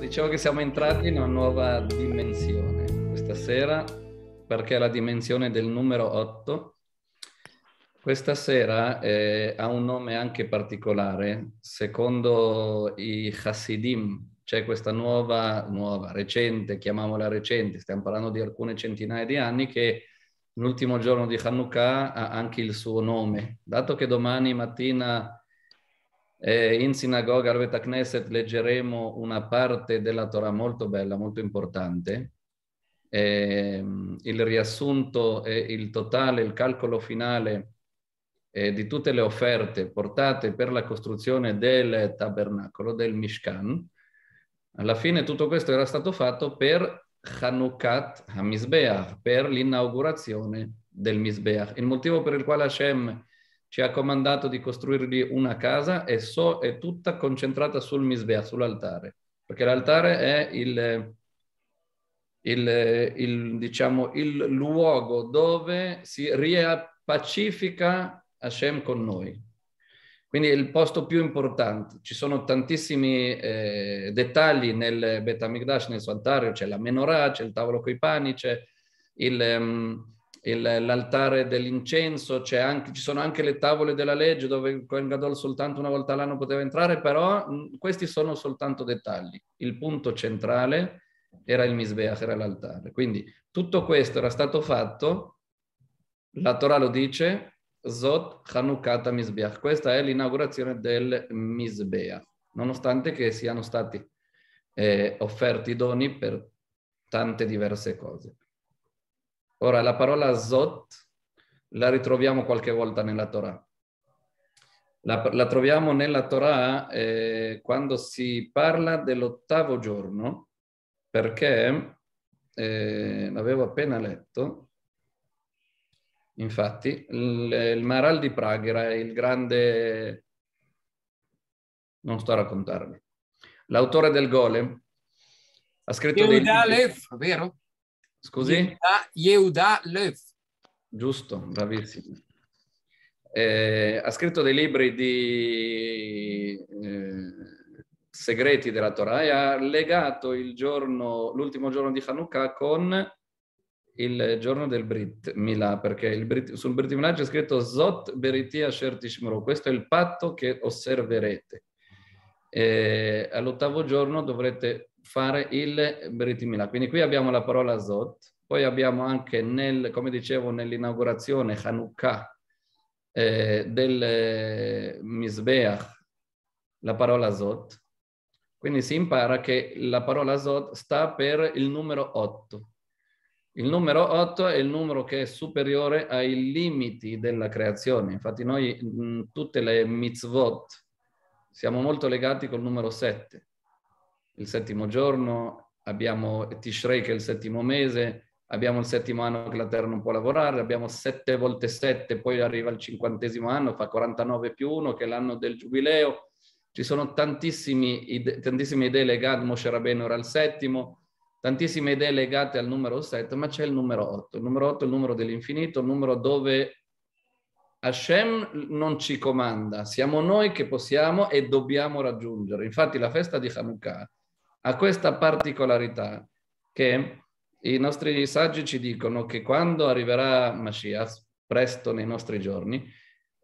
Dicevo che siamo entrati in una nuova dimensione questa sera perché è la dimensione del numero 8. Questa sera eh, ha un nome anche particolare, secondo i Hasidim, c'è questa nuova, nuova, recente, chiamiamola recente, stiamo parlando di alcune centinaia di anni, che l'ultimo giorno di Hanukkah ha anche il suo nome. Dato che domani mattina eh, in sinagoga al Betakneset leggeremo una parte della Torah molto bella, molto importante. Eh, il riassunto e il totale, il calcolo finale eh, di tutte le offerte portate per la costruzione del tabernacolo, del Mishkan. Alla fine tutto questo era stato fatto per Hanukat HaMizbeach, per l'inaugurazione del Mizbeach. Il motivo per il quale Hashem ci ha comandato di costruirgli una casa e so, è tutta concentrata sul misbea, sull'altare, perché l'altare è il, il, il, diciamo, il luogo dove si riappacifica Hashem con noi. Quindi è il posto più importante. Ci sono tantissimi eh, dettagli nel Betamigdash, nel suo altare, c'è la menorah, c'è il tavolo coi pani, c'è il... Um, l'altare dell'incenso, anche, ci sono anche le tavole della legge dove il Kohen Gadol soltanto una volta all'anno poteva entrare, però mh, questi sono soltanto dettagli. Il punto centrale era il Misbeach, era l'altare. Quindi tutto questo era stato fatto, la Torah lo dice, Zot Chanukata Misbeach. Questa è l'inaugurazione del Misbeach, nonostante che siano stati eh, offerti doni per tante diverse cose. Ora, la parola Zot la ritroviamo qualche volta nella Torah. La, la troviamo nella Torah eh, quando si parla dell'ottavo giorno, perché eh, l'avevo appena letto. Infatti, il, il Maral di Praghera è il grande... Non sto a raccontarvi. L'autore del Golem ha scritto... Dei... Alef, vero? Scusi? Yehuda, Yehuda Lev. Giusto, bravissimo. Eh, ha scritto dei libri di eh, segreti della Torah e ha legato il giorno, l'ultimo giorno di Hanukkah con il giorno del Brit Milà, perché il Brit, sul Brit Milà c'è scritto Zot Beriti Asher questo è il patto che osserverete. Eh, all'ottavo giorno dovrete fare il Brit Quindi qui abbiamo la parola Zot, poi abbiamo anche, nel, come dicevo, nell'inaugurazione Hanukkah eh, del eh, Misbeach, la parola Zot. Quindi si impara che la parola Zot sta per il numero 8. Il numero 8 è il numero che è superiore ai limiti della creazione. Infatti noi in tutte le mitzvot siamo molto legati col numero 7 il settimo giorno, abbiamo Tishrei che è il settimo mese, abbiamo il settimo anno che la Terra non può lavorare, abbiamo sette volte sette, poi arriva il cinquantesimo anno, fa 49 più uno che è l'anno del giubileo. Ci sono ide- tantissime idee legate, Moshe Rabbeinu era il settimo, tantissime idee legate al numero 7, ma c'è il numero 8. Il numero 8 è il numero dell'infinito, il numero dove Hashem non ci comanda, siamo noi che possiamo e dobbiamo raggiungere. Infatti la festa di Hanukkah ha questa particolarità che i nostri saggi ci dicono che quando arriverà Mashiach, presto nei nostri giorni,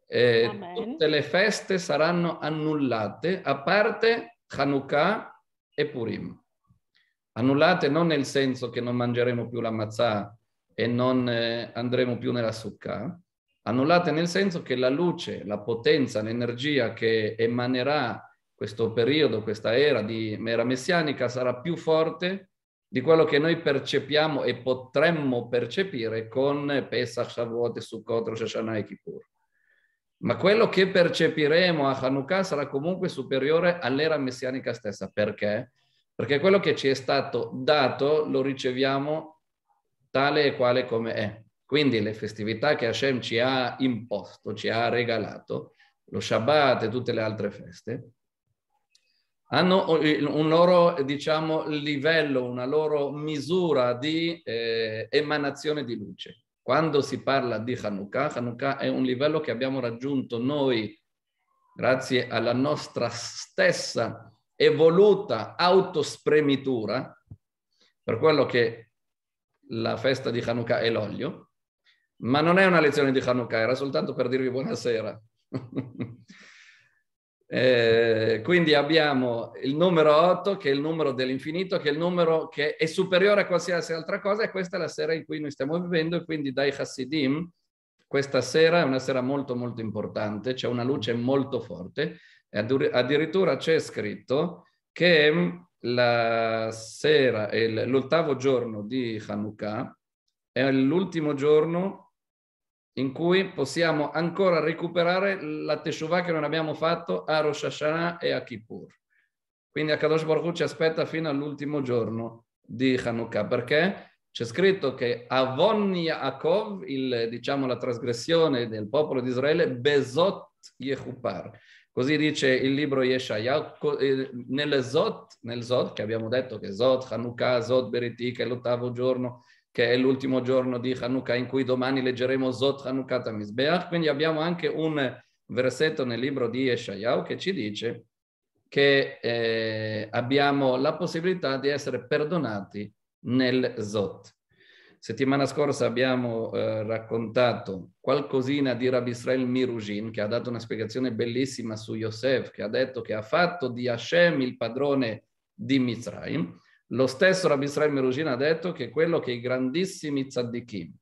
eh, tutte le feste saranno annullate, a parte Hanukkah e Purim. Annullate non nel senso che non mangeremo più la mazzà e non eh, andremo più nella succa, annullate nel senso che la luce, la potenza, l'energia che emanerà questo periodo, questa era di mera messianica sarà più forte di quello che noi percepiamo e potremmo percepire con Pesach, Shavuot e Sukkot, Rosh Hashanah e Kippur. Ma quello che percepiremo a Hanukkah sarà comunque superiore all'era messianica stessa. Perché? Perché quello che ci è stato dato lo riceviamo tale e quale come è. Quindi le festività che Hashem ci ha imposto, ci ha regalato, lo Shabbat e tutte le altre feste, hanno eh, un loro diciamo, livello, una loro misura di eh, emanazione di luce. Quando si parla di Hanukkah, Hanukkah è un livello che abbiamo raggiunto noi grazie alla nostra stessa evoluta autospremitura, per quello che la festa di Hanukkah è l'olio, ma non è una lezione di Hanukkah, era soltanto per dirvi buonasera. Eh, quindi abbiamo il numero 8 che è il numero dell'infinito, che è il numero che è superiore a qualsiasi altra cosa e questa è la sera in cui noi stiamo vivendo e quindi dai Hasidim questa sera è una sera molto molto importante, c'è una luce molto forte e addirittura c'è scritto che mm, la sera, l'ottavo giorno di Hanukkah è l'ultimo giorno in cui possiamo ancora recuperare la teshuva che non abbiamo fatto a Rosh Hashanah e a Kippur. Quindi Akadosh Baruch Hu ci aspetta fino all'ultimo giorno di Hanukkah, perché c'è scritto che Avon Yaakov, il, diciamo la trasgressione del popolo di Israele, Bezot Yehupar. Così dice il libro Yeshaya, eh, nel Zot, nel Zot, che abbiamo detto che Zot, Hanukkah, Zot, Beretik è l'ottavo giorno, che è l'ultimo giorno di Hanukkah in cui domani leggeremo Zot Hanukkah Tamizbeach, quindi abbiamo anche un versetto nel libro di Eshayahu che ci dice che eh, abbiamo la possibilità di essere perdonati nel Zot. Settimana scorsa abbiamo eh, raccontato qualcosina di Rabbi Israel Mirujin che ha dato una spiegazione bellissima su Yosef, che ha detto che ha fatto di Hashem il padrone di Mizraim lo stesso Rabbi Israel Merugin ha detto che quello che i grandissimi tzaddikim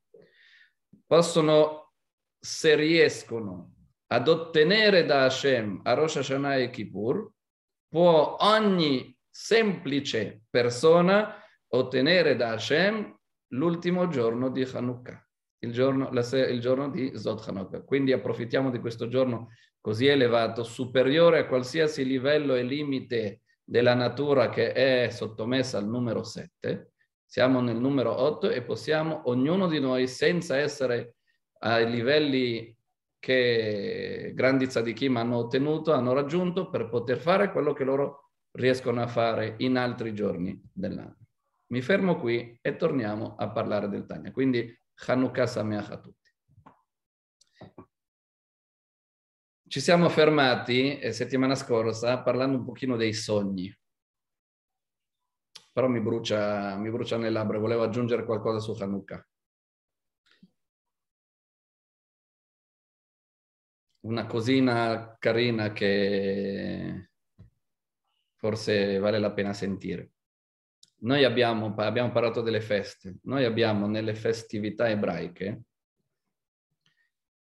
possono, se riescono, ad ottenere da Hashem a Rosh Hashanah e Kippur, può ogni semplice persona ottenere da Hashem l'ultimo giorno di Hanukkah, il giorno, il giorno di Zot Hanukkah. Quindi approfittiamo di questo giorno così elevato, superiore a qualsiasi livello e limite della natura che è sottomessa al numero 7, siamo nel numero 8 e possiamo, ognuno di noi, senza essere ai livelli che grandi tzadikim hanno ottenuto, hanno raggiunto, per poter fare quello che loro riescono a fare in altri giorni dell'anno. Mi fermo qui e torniamo a parlare del Tania. Quindi Hanukkah Sameach a tutti. Ci siamo fermati eh, settimana scorsa parlando un pochino dei sogni, però mi brucia, mi brucia nel labbro, volevo aggiungere qualcosa su Hanukkah. Una cosina carina che forse vale la pena sentire. Noi abbiamo, abbiamo parlato delle feste, noi abbiamo nelle festività ebraiche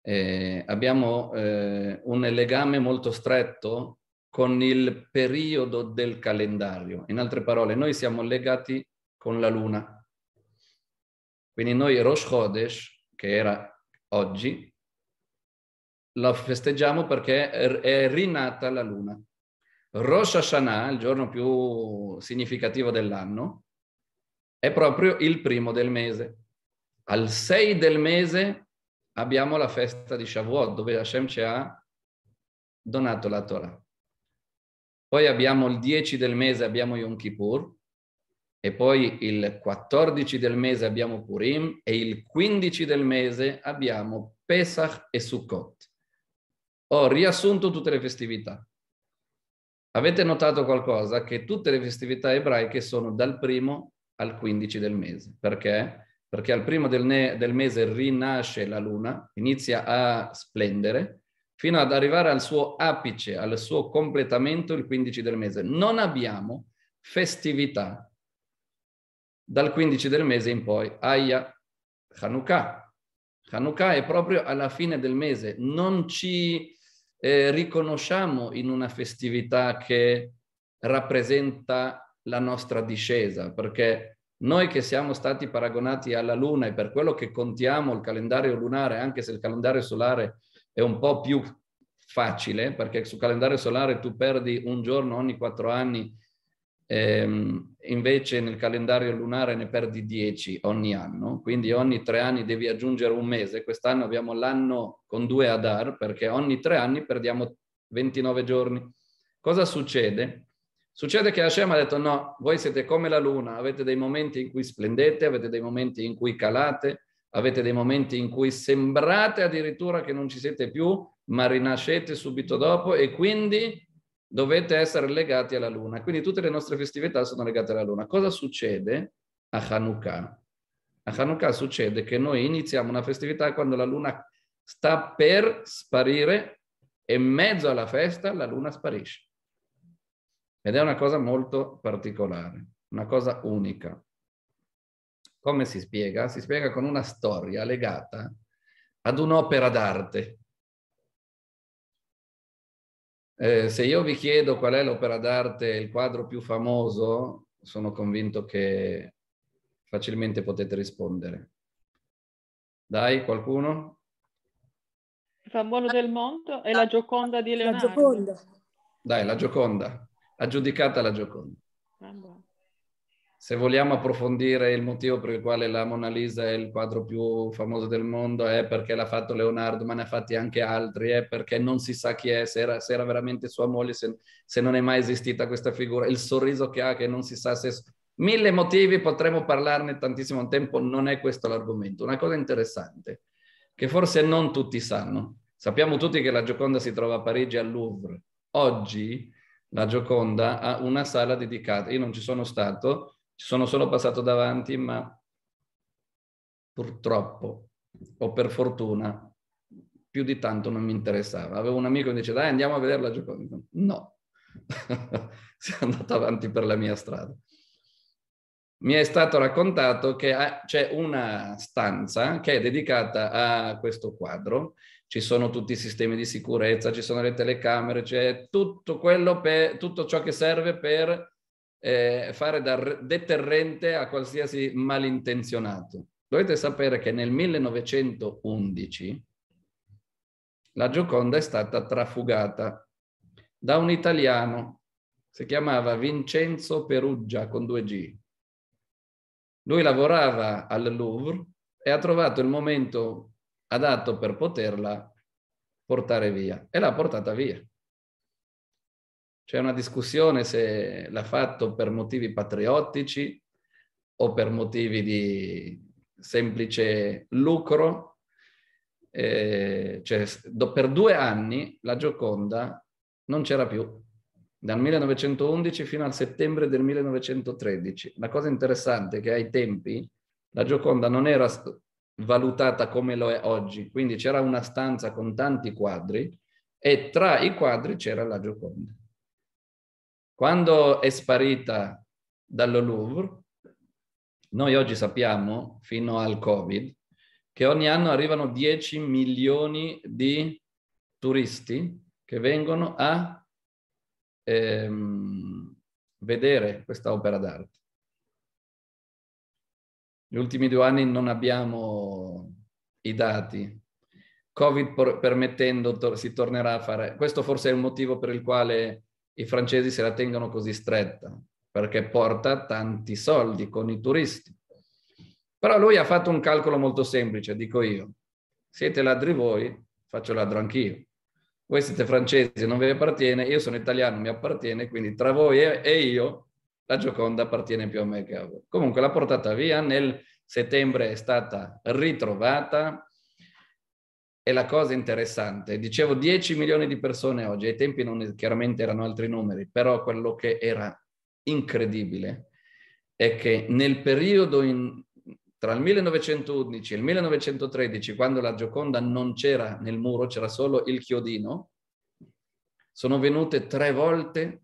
eh, abbiamo eh, un legame molto stretto con il periodo del calendario. In altre parole, noi siamo legati con la luna. Quindi noi Rosh Chodesh, che era oggi, la festeggiamo perché è rinata la luna. Rosh Hashanah, il giorno più significativo dell'anno, è proprio il primo del mese. Al 6 del mese abbiamo la festa di Shavuot, dove Hashem ci ha donato la Torah. Poi abbiamo il 10 del mese, abbiamo Yom Kippur, e poi il 14 del mese abbiamo Purim, e il 15 del mese abbiamo Pesach e Sukkot. Ho riassunto tutte le festività. Avete notato qualcosa? Che tutte le festività ebraiche sono dal primo al 15 del mese. Perché? perché al primo del, ne- del mese rinasce la luna, inizia a splendere, fino ad arrivare al suo apice, al suo completamento il 15 del mese. Non abbiamo festività dal 15 del mese in poi. Aia, Hanukkah. Hanukkah è proprio alla fine del mese. Non ci eh, riconosciamo in una festività che rappresenta la nostra discesa, perché noi che siamo stati paragonati alla Luna e per quello che contiamo il calendario lunare, anche se il calendario solare è un po' più facile, perché sul calendario solare tu perdi un giorno ogni quattro anni, ehm, invece nel calendario lunare ne perdi dieci ogni anno, quindi ogni tre anni devi aggiungere un mese. Quest'anno abbiamo l'anno con due Adar, perché ogni tre anni perdiamo 29 giorni. Cosa succede? Succede che Hashem ha detto no, voi siete come la luna, avete dei momenti in cui splendete, avete dei momenti in cui calate, avete dei momenti in cui sembrate addirittura che non ci siete più, ma rinascete subito dopo e quindi dovete essere legati alla luna. Quindi tutte le nostre festività sono legate alla luna. Cosa succede a Hanukkah? A Hanukkah succede che noi iniziamo una festività quando la luna sta per sparire e in mezzo alla festa la luna sparisce. Ed è una cosa molto particolare, una cosa unica. Come si spiega? Si spiega con una storia legata ad un'opera d'arte. Eh, se io vi chiedo qual è l'opera d'arte, il quadro più famoso, sono convinto che facilmente potete rispondere. Dai, qualcuno? Il famoso del mondo è la ah, Gioconda di Leonardo. La Gioconda. Dai, la Gioconda aggiudicata la Gioconda. Ah, se vogliamo approfondire il motivo per il quale la Mona Lisa è il quadro più famoso del mondo, è perché l'ha fatto Leonardo, ma ne ha fatti anche altri, è perché non si sa chi è, se era, se era veramente sua moglie, se, se, non è mai esistita questa figura, il sorriso che ha, che non si sa se... Mille motivi, potremmo parlarne tantissimo tempo, non è questo l'argomento. Una cosa interessante, che forse non tutti sanno. Sappiamo tutti che la Gioconda si trova a Parigi al Louvre. Oggi la Gioconda ha una sala dedicata. Io non ci sono stato, ci sono solo passato davanti, ma purtroppo o per fortuna più di tanto non mi interessava. Avevo un amico che mi dice dai andiamo a vedere la Gioconda. No, sono andato avanti per la mia strada. Mi è stato raccontato che ah, c'è una stanza che è dedicata a questo quadro ci sono tutti i sistemi di sicurezza, ci sono le telecamere, c'è tutto, per, tutto ciò che serve per eh, fare da deterrente a qualsiasi malintenzionato. Dovete sapere che nel 1911 la Gioconda è stata trafugata da un italiano, si chiamava Vincenzo Perugia con due g Lui lavorava al Louvre e ha trovato il momento adatto per poterla portare via e l'ha portata via. C'è una discussione se l'ha fatto per motivi patriottici o per motivi di semplice lucro. Eh, cioè, do, per due anni la Gioconda non c'era più, dal 1911 fino al settembre del 1913. La cosa interessante è che ai tempi la Gioconda non era valutata come lo è oggi. Quindi c'era una stanza con tanti quadri e tra i quadri c'era la Gioconda. Quando è sparita dallo Louvre, noi oggi sappiamo, fino al Covid, che ogni anno arrivano 10 milioni di turisti che vengono a ehm, vedere questa opera d'arte. Negli ultimi due anni non abbiamo i dati. Covid permettendo to- si tornerà a fare. Questo forse è il motivo per il quale i francesi se la tengono così stretta, perché porta tanti soldi con i turisti. Però lui ha fatto un calcolo molto semplice, dico io. Siete ladri voi, faccio ladro anch'io. Voi siete francesi, non vi appartiene, io sono italiano, mi appartiene, quindi tra voi e io la Gioconda appartiene più a me che a voi. Comunque l'ha portata via, nel settembre è stata ritrovata e la cosa interessante, dicevo 10 milioni di persone oggi, ai tempi non, chiaramente erano altri numeri, però quello che era incredibile è che nel periodo in, tra il 1911 e il 1913, quando la Gioconda non c'era nel muro, c'era solo il chiodino, sono venute tre volte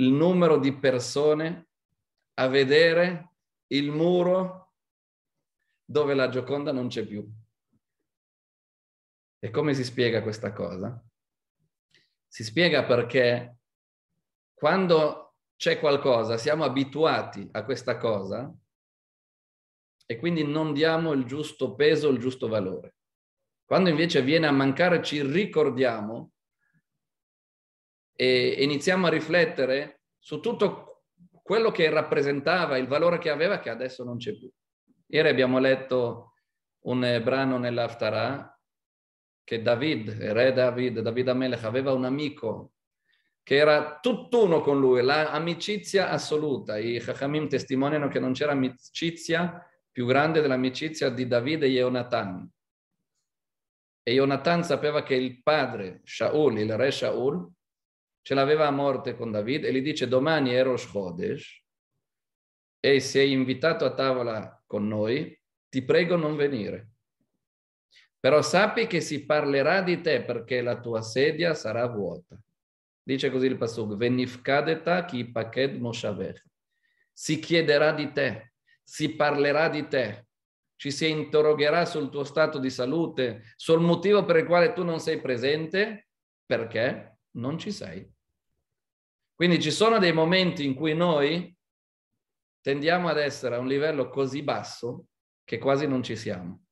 il numero di persone a vedere il muro dove la Gioconda non c'è più. E come si spiega questa cosa? Si spiega perché quando c'è qualcosa siamo abituati a questa cosa e quindi non diamo il giusto peso, il giusto valore. Quando invece viene a mancare ci ricordiamo e iniziamo a riflettere su tutto quello che rappresentava, il valore che aveva, che adesso non c'è più. Ieri abbiamo letto un brano nell'Aftarah che David, il re David, David Amelech, aveva un amico che era tutt'uno con lui, l'amicizia assoluta. I Chachamim testimoniano che non c'era amicizia più grande dell'amicizia di David e Jonathan. E Jonathan sapeva che il padre, Shaul, il re Shaul, ce l'aveva a morte con David e gli dice domani è Rosh Chodesh e è invitato a tavola con noi, ti prego non venire. Però sappi che si parlerà di te perché la tua sedia sarà vuota. Dice così il Pasuk, venifkadeta ki paked moshavech. Si chiederà di te, si parlerà di te, ci si interrogherà sul tuo stato di salute, sul motivo per il quale tu non sei presente, perché? non ci sei. Quindi ci sono dei momenti in cui noi tendiamo ad essere a un livello così basso che quasi non ci siamo.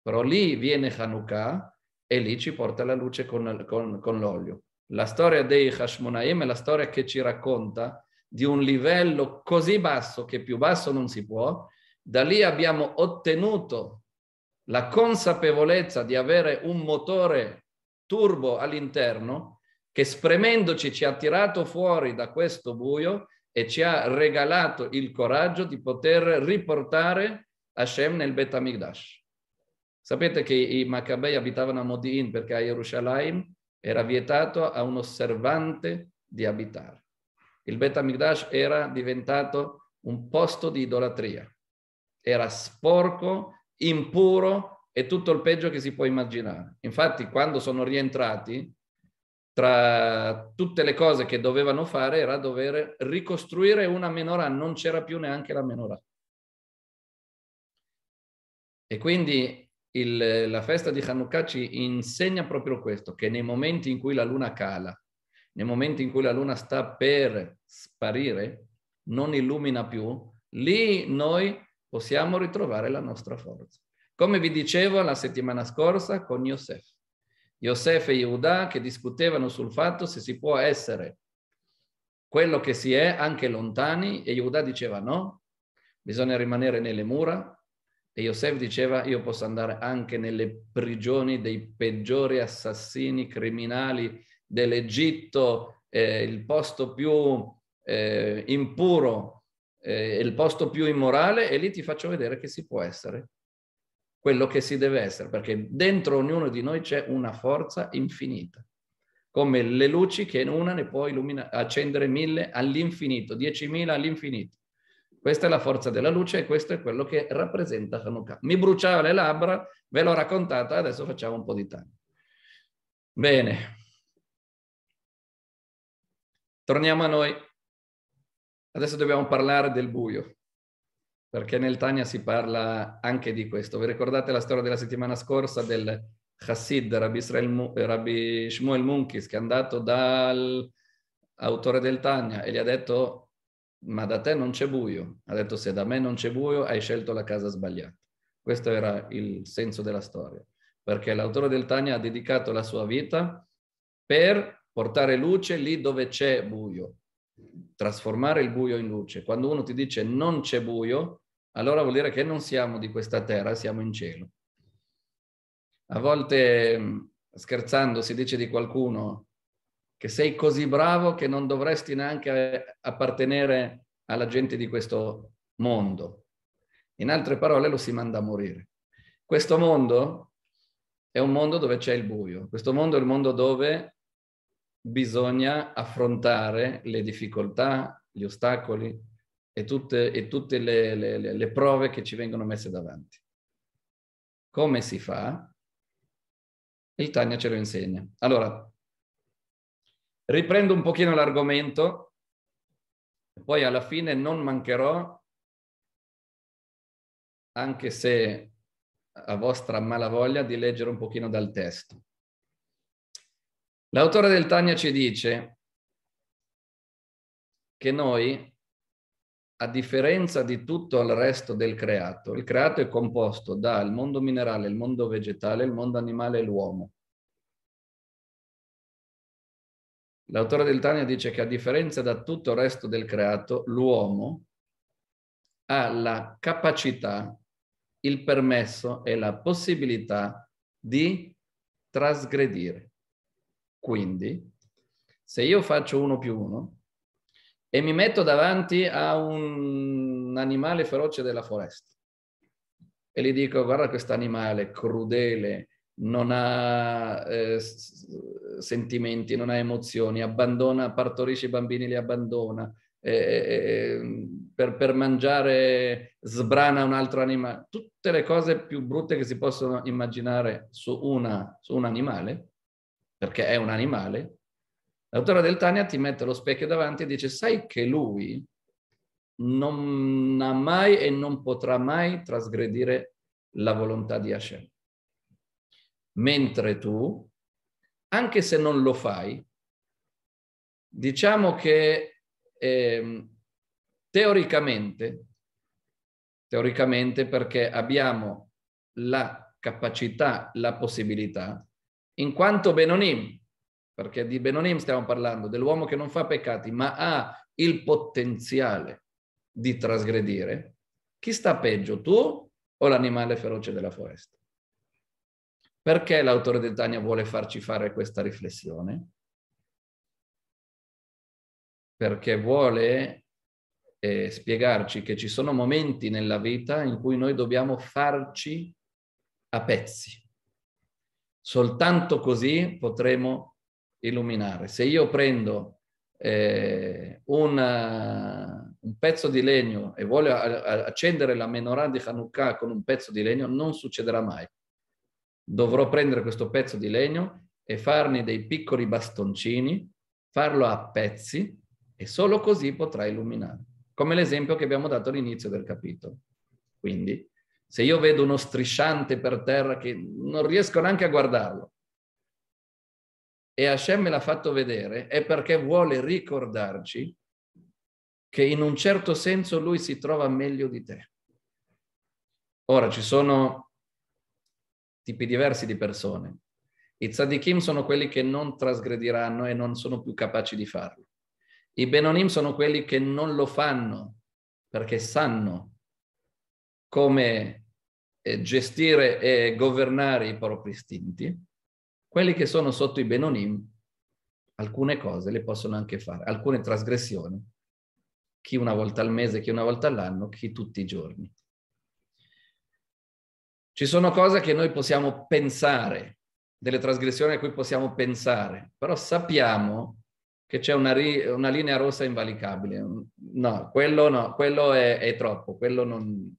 Però lì viene Hanukkah e lì ci porta la luce con, con, con l'olio. La storia dei Hashmonaim è la storia che ci racconta di un livello così basso che più basso non si può. Da lì abbiamo ottenuto la consapevolezza di avere un motore turbo all'interno che spremendoci ci ha tirato fuori da questo buio e ci ha regalato il coraggio di poter riportare Hashem nel Bet Amigdash. Sapete che i Maccabei abitavano a Modin perché a Gerusalemme era vietato a un osservante di abitare. Il Bet Amigdash era diventato un posto di idolatria. Era sporco, impuro e tutto il peggio che si può immaginare. Infatti, quando sono rientrati, tra tutte le cose che dovevano fare era dover ricostruire una menorah, non c'era più neanche la menorah. E quindi il, la festa di Hanukkah ci insegna proprio questo, che nei momenti in cui la luna cala, nei momenti in cui la luna sta per sparire, non illumina più, lì noi possiamo ritrovare la nostra forza. Come vi dicevo la settimana scorsa con Yosef. Yosef e Yehuda che discutevano sul fatto se si può essere quello che si è anche lontani e Yehuda diceva no, bisogna rimanere nelle mura e Yosef diceva io posso andare anche nelle prigioni dei peggiori assassini criminali dell'Egitto, eh, il posto più eh, impuro, eh, il posto più immorale e lì ti faccio vedere che si può essere quello che si deve essere, perché dentro ognuno di noi c'è una forza infinita, come le luci che in una ne può illumina- accendere mille all'infinito, diecimila all'infinito. Questa è la forza della luce e questo è quello che rappresenta Hanukkah. Mi bruciava le labbra, ve l'ho raccontata, adesso facciamo un po' di tanto. Bene. Torniamo a noi. Adesso dobbiamo parlare del buio perché nel Tania si parla anche di questo. Vi ricordate la storia della settimana scorsa del Hassid, Rabbi, Israel, Rabbi Shmuel Munkis, che è andato dall'autore del Tania e gli ha detto ma da te non c'è buio. Ha detto se da me non c'è buio hai scelto la casa sbagliata. Questo era il senso della storia, perché l'autore del Tania ha dedicato la sua vita per portare luce lì dove c'è buio, trasformare il buio in luce. Quando uno ti dice non c'è buio, allora vuol dire che non siamo di questa terra, siamo in cielo. A volte, mm, scherzando, si dice di qualcuno che sei così bravo che non dovresti neanche appartenere alla gente di questo mondo. In altre parole, lo si manda a morire. Questo mondo è un mondo dove c'è il buio, questo mondo è il mondo dove bisogna affrontare le difficoltà, gli ostacoli, e tutte, e tutte le, le, le prove che ci vengono messe davanti. Come si fa? Il Tania ce lo insegna. Allora, riprendo un pochino l'argomento, poi alla fine non mancherò, anche se a vostra malavoglia, di leggere un pochino dal testo. L'autore del Tania ci dice che noi a differenza di tutto il resto del creato, il creato è composto dal mondo minerale, il mondo vegetale, il mondo animale e l'uomo. L'autore del Tania dice che a differenza da tutto il resto del creato, l'uomo ha la capacità, il permesso e la possibilità di trasgredire. Quindi, se io faccio uno più uno, e mi metto davanti a un animale feroce della foresta e gli dico guarda questo animale crudele, non ha eh, sentimenti, non ha emozioni, abbandona, partorisce i bambini, li abbandona, eh, eh, per, per, mangiare sbrana un altro animale, tutte le cose più brutte che si possono immaginare su, una, su un animale, perché è un animale, L'autore del Tania ti mette lo specchio davanti e dice, sai che lui non ha mai e non potrà mai trasgredire la volontà di Hashem. Mentre tu, anche se non lo fai, diciamo che eh, teoricamente, teoricamente perché abbiamo la capacità, la possibilità, in quanto Benonim, perché di Benonim stiamo parlando, dell'uomo che non fa peccati, ma ha il potenziale di trasgredire, chi sta peggio, tu o l'animale feroce della foresta? Perché l'autore del Tania vuole farci fare questa riflessione? Perché vuole eh, spiegarci che ci sono momenti nella vita in cui noi dobbiamo farci a pezzi. Soltanto così potremo illuminare. Se io prendo eh, una, eh, un pezzo di legno e voglio accendere la menorah di Hanukkah con un pezzo di legno, non succederà mai. Dovrò prendere questo pezzo di legno e farne dei piccoli bastoncini, farlo a pezzi e solo così potrà illuminare, come l'esempio che abbiamo dato all'inizio del capitolo. Quindi, se io vedo uno strisciante per terra che non riesco neanche a guardarlo, e Hashem me l'ha fatto vedere è perché vuole ricordarci che in un certo senso lui si trova meglio di te. Ora ci sono tipi diversi di persone. I tzadikim sono quelli che non trasgrediranno e non sono più capaci di farlo. I benonim sono quelli che non lo fanno perché sanno come eh, gestire e governare i propri istinti quelli che sono sotto i Benonim, alcune cose le possono anche fare, alcune trasgressioni, chi una volta al mese, chi una volta all'anno, chi tutti i giorni. Ci sono cose che noi possiamo pensare, delle trasgressioni a cui possiamo pensare, però sappiamo che c'è una, ri, una linea rossa invalicabile. No, quello no, quello è, è troppo, quello non,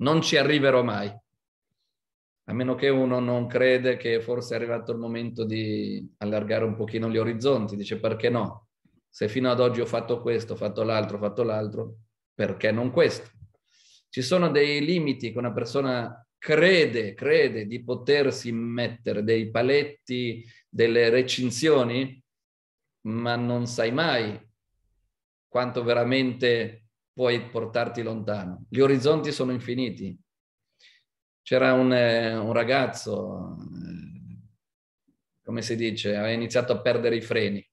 non ci arriverò mai a meno che uno non crede che forse è arrivato il momento di allargare un pochino gli orizzonti, dice perché no? Se fino ad oggi ho fatto questo, ho fatto l'altro, ho fatto l'altro, perché non questo? Ci sono dei limiti che una persona crede, crede di potersi mettere dei paletti, delle recinzioni, ma non sai mai quanto veramente puoi portarti lontano. Gli orizzonti sono infiniti, c'era un, eh, un, ragazzo, eh, come si dice, ha iniziato a perdere i freni,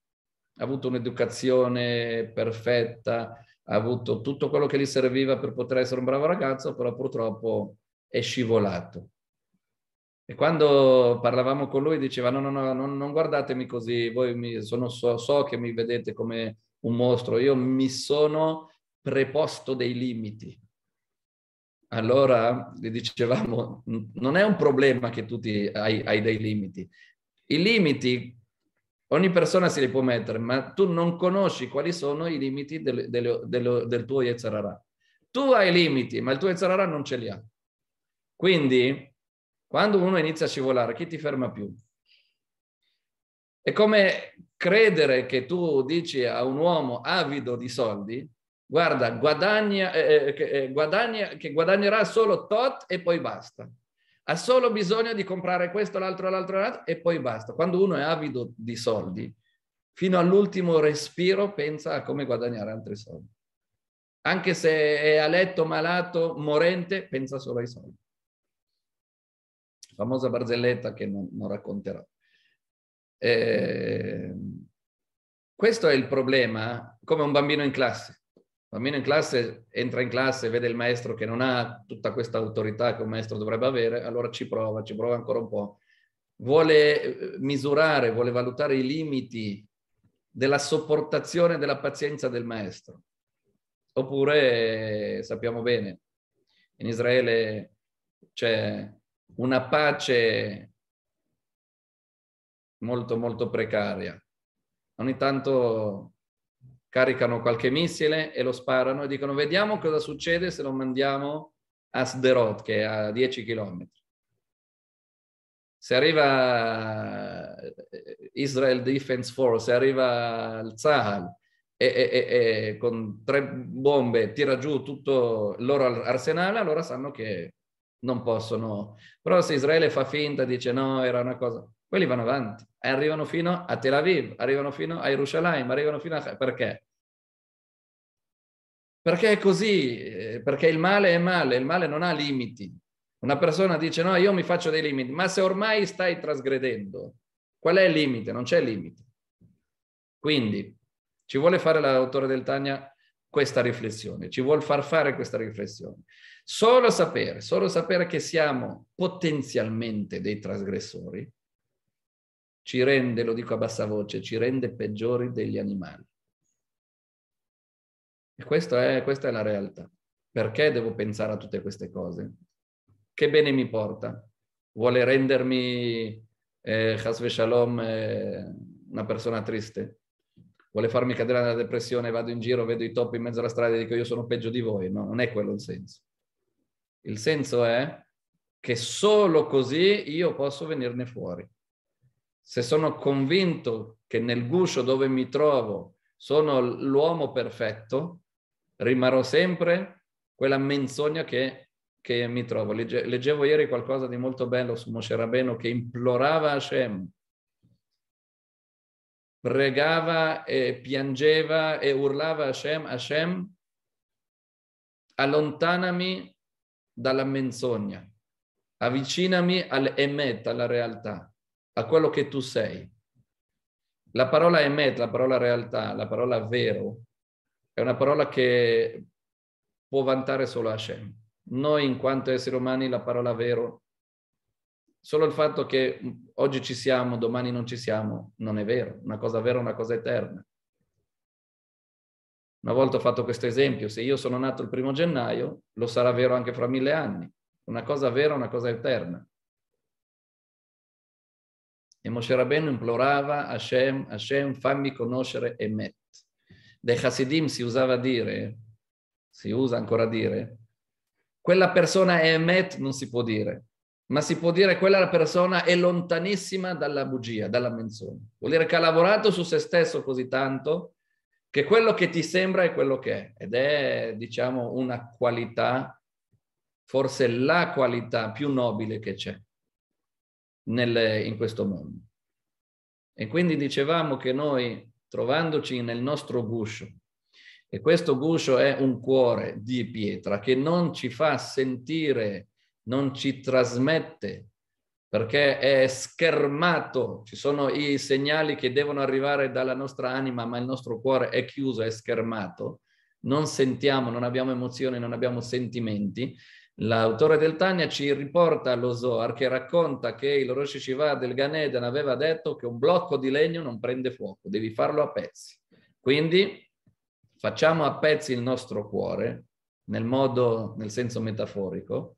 ha avuto un'educazione perfetta, ha avuto tutto quello che gli serviva per poter essere un bravo ragazzo, però purtroppo è scivolato. E quando parlavamo con lui diceva no, no, no, non, non guardatemi così, voi mi, sono, so, so che mi vedete come un mostro, io mi sono preposto dei limiti allora gli dicevamo, non è un problema che tu ti, hai, hai dei limiti. I limiti ogni persona si li può mettere, ma tu non conosci quali sono i limiti del, del, del, del tuo Yetzerara. Tu hai limiti, ma il tuo Yetzerara non ce li ha. Quindi, quando uno inizia a scivolare, chi ti ferma più? È come credere che tu dici a un uomo avido di soldi, guarda, guadagna, eh, eh, che, eh, guadagna, che guadagnerà solo tot e poi basta. Ha solo bisogno di comprare questo, l'altro, l'altro, l'altro e poi basta. Quando uno è avido di soldi, fino all'ultimo respiro pensa a come guadagnare altri soldi. Anche se è a letto, malato, morente, pensa solo ai soldi. Famosa barzelletta che non, non racconterò. Eh, questo è il problema, come un bambino in classe bambino in classe entra in classe, vede il maestro che non ha tutta questa autorità che un maestro dovrebbe avere, allora ci prova, ci prova ancora un po'. Vuole eh, misurare, vuole valutare i limiti della sopportazione della pazienza del maestro. Oppure eh, sappiamo bene, in Israele c'è una pace molto molto precaria. Ogni tanto caricano qualche missile e lo sparano e dicono vediamo cosa succede se lo mandiamo a Sderot, che è a 10 km. Se arriva eh, Israel Defense Force, se arriva il Zahal e, e, e con tre bombe tira giù tutto il loro arsenale, allora sanno che non possono. Però se Israele fa finta, dice no, era una cosa... Quelli vanno avanti, arrivano fino a Tel Aviv, arrivano fino a Jerusalem, arrivano fino a... Perché? Perché è così, eh, perché il male è male, il male non ha limiti. Una persona dice no, io mi faccio dei limiti, ma se ormai stai trasgredendo, qual è il limite? Non c'è limite. Quindi ci vuole fare l'autore del Tagna questa riflessione, ci vuole far fare questa riflessione. Solo sapere, solo sapere che siamo potenzialmente dei trasgressori, ci rende, lo dico a bassa voce, ci rende peggiori degli animali. E questa è, questa è la realtà. Perché devo pensare a tutte queste cose? Che bene mi porta? Vuole rendermi, eh, Hasve Shalom, eh, una persona triste? Vuole farmi cadere nella depressione, vado in giro, vedo i topi in mezzo alla strada e dico io sono peggio di voi? No, non è quello il senso. Il senso è che solo così io posso venirne fuori se sono convinto che nel guscio dove mi trovo sono l'uomo perfetto, rimarrò sempre quella menzogna che, che mi trovo. Legge, leggevo ieri qualcosa di molto bello su Moshe Rabbeinu che implorava Hashem, pregava e piangeva e urlava Hashem, Hashem, allontanami dalla menzogna, avvicinami al emet, alla realtà a quello che tu sei. La parola emet, la parola realtà, la parola vero, è una parola che può vantare solo Hashem. Noi in quanto esseri umani la parola vero, solo il fatto che oggi ci siamo, domani non ci siamo, non è vero. Una cosa vera è una cosa eterna. Una volta ho fatto questo esempio, se io sono nato il primo gennaio, lo sarà vero anche fra mille anni. Una cosa vera è una cosa eterna. E Moshe Rabbeinu implorava Hashem, Hashem fammi conoscere Emet. Dei Hasidim si usava dire, si usa ancora dire, quella persona è Emet non si può dire, ma si può dire quella persona è lontanissima dalla bugia, dalla menzogna. Vuol dire che ha lavorato su se stesso così tanto che quello che ti sembra è quello che è ed è, diciamo, una qualità, forse la qualità più nobile che c'è nel, in questo mondo. E quindi dicevamo che noi, trovandoci nel nostro guscio, e questo guscio è un cuore di pietra che non ci fa sentire, non ci trasmette, perché è schermato, ci sono i segnali che devono arrivare dalla nostra anima, ma il nostro cuore è chiuso, è schermato, non sentiamo, non abbiamo emozioni, non abbiamo sentimenti, L'autore del Tania ci riporta allo Zohar che racconta che il Rosh Hashivah del Ganeden aveva detto che un blocco di legno non prende fuoco, devi farlo a pezzi. Quindi facciamo a pezzi il nostro cuore, nel modo, nel senso metaforico.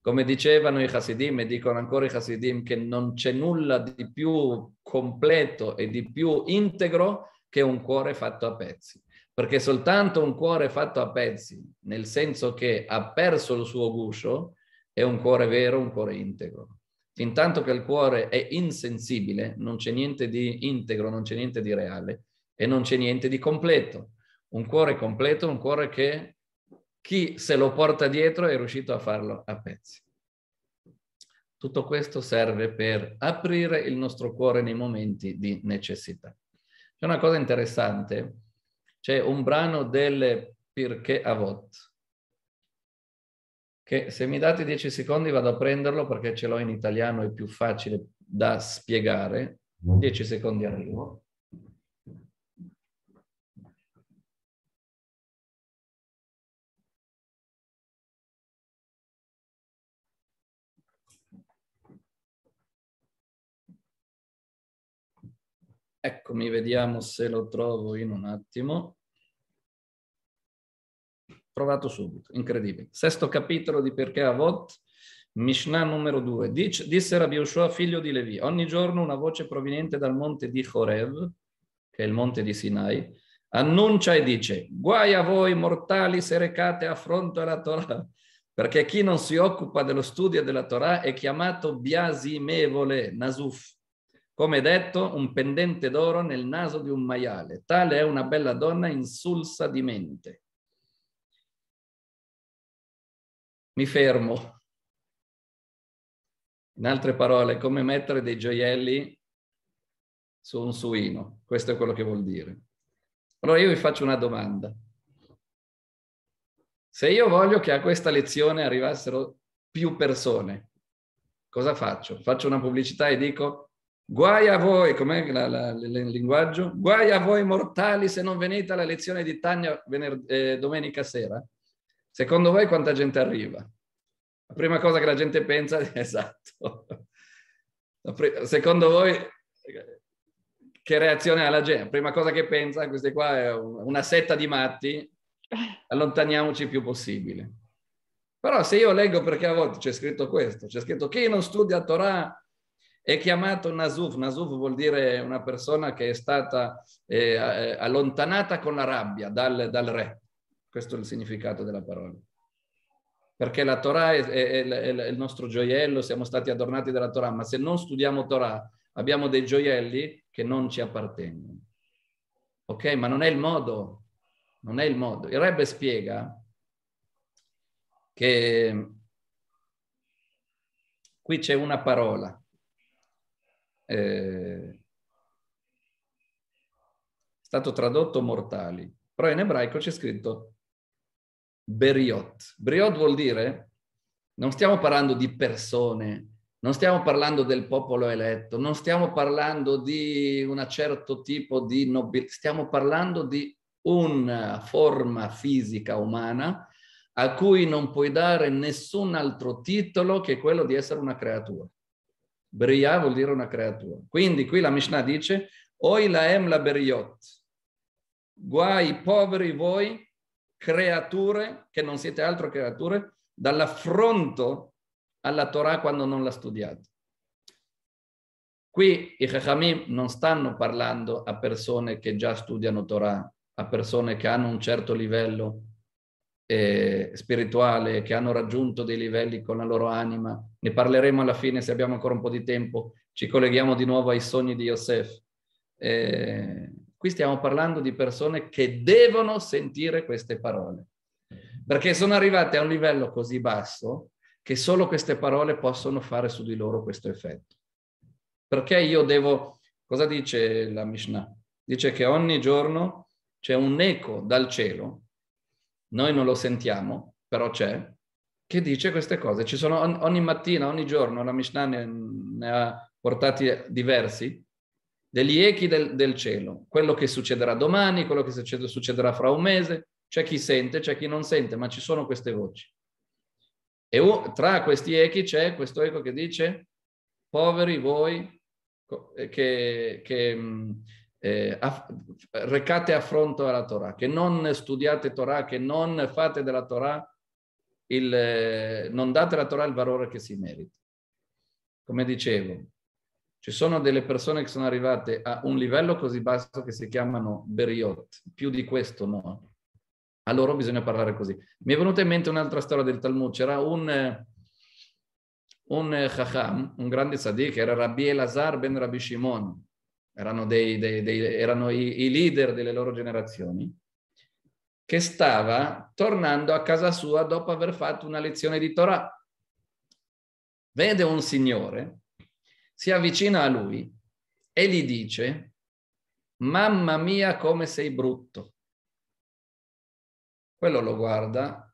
Come dicevano i Hasidim, e dicono ancora i Hasidim, che non c'è nulla di più completo e di più integro che un cuore fatto a pezzi perché soltanto un cuore fatto a pezzi, nel senso che ha perso il suo guscio, è un cuore vero, un cuore integro. Fintanto che il cuore è insensibile, non c'è niente di integro, non c'è niente di reale e non c'è niente di completo. Un cuore completo è un cuore che chi se lo porta dietro è riuscito a farlo a pezzi. Tutto questo serve per aprire il nostro cuore nei momenti di necessità. C'è una cosa interessante c'è un brano del Pirke Avot, che se mi date 10 secondi vado a prenderlo perché ce l'ho in italiano, è più facile da spiegare. 10 secondi arrivo. Eccomi, vediamo se lo trovo in un attimo. Provato subito, incredibile. Sesto capitolo di Perché Avot, Mishnah numero 2. Dice, disse Rabbi Yoshua, figlio di Levi, ogni giorno una voce proveniente dal monte di Chorev, che è il monte di Sinai, annuncia e dice, guai a voi mortali se recate a fronte alla Torah, perché chi non si occupa dello studio della Torah è chiamato biasimevole, nasuf come detto, un pendente d'oro nel naso di un maiale. Tale è una bella donna insulsa di mente. Mi fermo. In altre parole, come mettere dei gioielli su un suino. Questo è quello che vuol dire. Allora io vi faccio una domanda. Se io voglio che a questa lezione arrivassero più persone, cosa faccio? Faccio una pubblicità e dico Guai a voi, com'è la, la, il linguaggio? Guai a voi mortali se non venite alla lezione di Tania venerd- eh, domenica sera. Secondo voi quanta gente arriva? La prima cosa che la gente pensa è esatto. Pre- secondo voi che reazione ha la gente? La prima cosa che pensa, queste qua è una setta di matti, allontaniamoci il più possibile. Però se io leggo perché a volte c'è scritto questo, c'è scritto chi non studia Torah è chiamato Nasuf, Nasuf vuol dire una persona che è stata eh, allontanata con la rabbia dal, dal, re. Questo è il significato della parola. Perché la Torah è, è, è, è il nostro gioiello, siamo stati adornati dalla Torah, ma se non studiamo Torah abbiamo dei gioielli che non ci appartengono. Ok, ma non è il modo, non è il modo. Il Rebbe spiega che qui c'è una parola eh, stato tradotto mortali, però in ebraico c'è scritto beriot. Beriot vuol dire, non stiamo parlando di persone, non stiamo parlando del popolo eletto, non stiamo parlando di un certo tipo di nobiltà, stiamo parlando di una forma fisica umana a cui non puoi dare nessun altro titolo che quello di essere una creatura. Briya vuol dire una creatura. Quindi qui la Mishnah dice, Oi laem la beriot, guai poveri voi, creature, che non siete altro creature, dall'affronto alla Torah quando non la studiate. Qui i Chachamim non stanno parlando a persone che già studiano Torah, a persone che hanno un certo livello eh, spirituale, che hanno raggiunto dei livelli con la loro anima. Ne parleremo alla fine se abbiamo ancora un po' di tempo. Ci colleghiamo di nuovo ai sogni di Yosef. Eh, qui stiamo parlando di persone che devono sentire queste parole, perché sono arrivate a un livello così basso che solo queste parole possono fare su di loro questo effetto. Perché io devo... Cosa dice la Mishnah? Dice che ogni giorno c'è un eco dal cielo noi non lo sentiamo, però c'è, che dice queste cose. Ci sono on- ogni mattina, ogni giorno, la Mishnah ne, ne ha portati diversi, degli echi del, del, cielo, quello che succederà domani, quello che succede, succederà fra un mese, c'è chi sente, c'è chi non sente, ma ci sono queste voci. E u- tra questi echi c'è questo eco che dice, poveri voi eh, che, che mm, eh, aff- recate affronto alla Torah, che non studiate Torah, che non fate della Torah, il, eh, non date alla Torah il valore che si merita. Come dicevo, ci sono delle persone che sono arrivate a un livello così basso che si chiamano Beriot, più di questo no. A loro bisogna parlare così. Mi è venuta in mente un'altra storia del Talmud, c'era un, eh, un eh, Chacham, un grande Sadiq, era Rabbi Elazar ben Rabbi Shimon, erano, dei, dei, dei, erano i, i, leader delle loro generazioni, che stava tornando a casa sua dopo aver fatto una lezione di Torah. Vede un signore, si avvicina a lui e gli dice, mamma mia come sei brutto. Quello lo guarda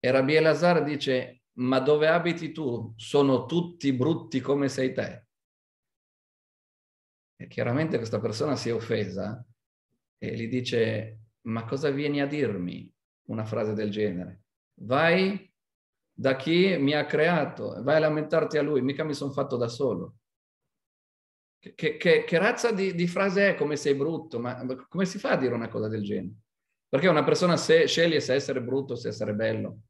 e Rabbi Elazar dice, ma dove abiti tu? Sono tutti brutti come sei te. E chiaramente questa persona si è offesa e gli dice, ma cosa vieni a dirmi una frase del genere? Vai da chi mi ha creato, vai a lamentarti a lui, mica mi sono fatto da solo. Che, che, che razza di, di, frase è come sei brutto? Ma come si fa a dire una cosa del genere? Perché una persona se, sceglie se essere brutto o se essere bello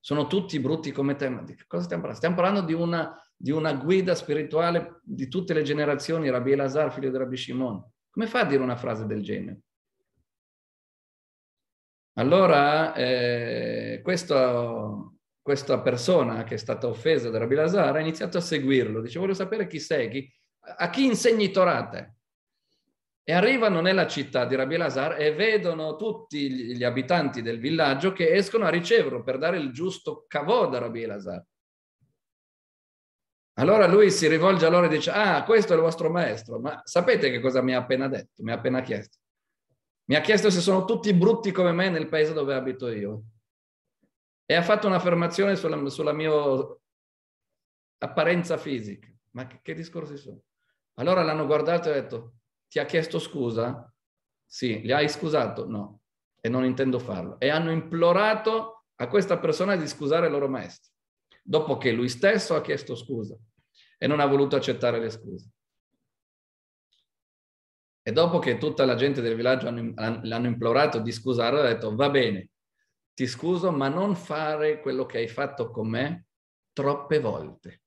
sono tutti brutti come te, ma di cosa stiamo parlando? Stiamo parlando di una, di una guida spirituale di tutte le generazioni, Rabbi Elazar, figlio di Rabbi Shimon. Come fa a dire una frase del genere? Allora, eh, questo, questa persona che è stata offesa da Rabbi Lazar ha iniziato a seguirlo, dice voglio sapere chi sei, chi, a chi insegni Torate. E arrivano nella città di Rabbi Lazar e vedono tutti gli abitanti del villaggio che escono a riceverlo per dare il giusto cavò da Rabbi Lazar. Allora lui si rivolge a loro e dice, ah, questo è il vostro maestro, ma sapete che cosa mi ha appena detto, mi ha appena chiesto? Mi ha chiesto se sono tutti brutti come me nel paese dove abito io. E ha fatto un'affermazione sulla, sulla mia apparenza fisica. Ma che, che discorsi sono? Allora l'hanno guardato e ha detto, ti ha chiesto scusa? Sì, li hai scusato? No, e non intendo farlo. E hanno implorato a questa persona di scusare il loro maestro, dopo che lui stesso ha chiesto scusa e non ha voluto accettare le scuse. E dopo che tutta la gente del villaggio l'hanno implorato di scusarlo, ha detto va bene, ti scuso, ma non fare quello che hai fatto con me troppe volte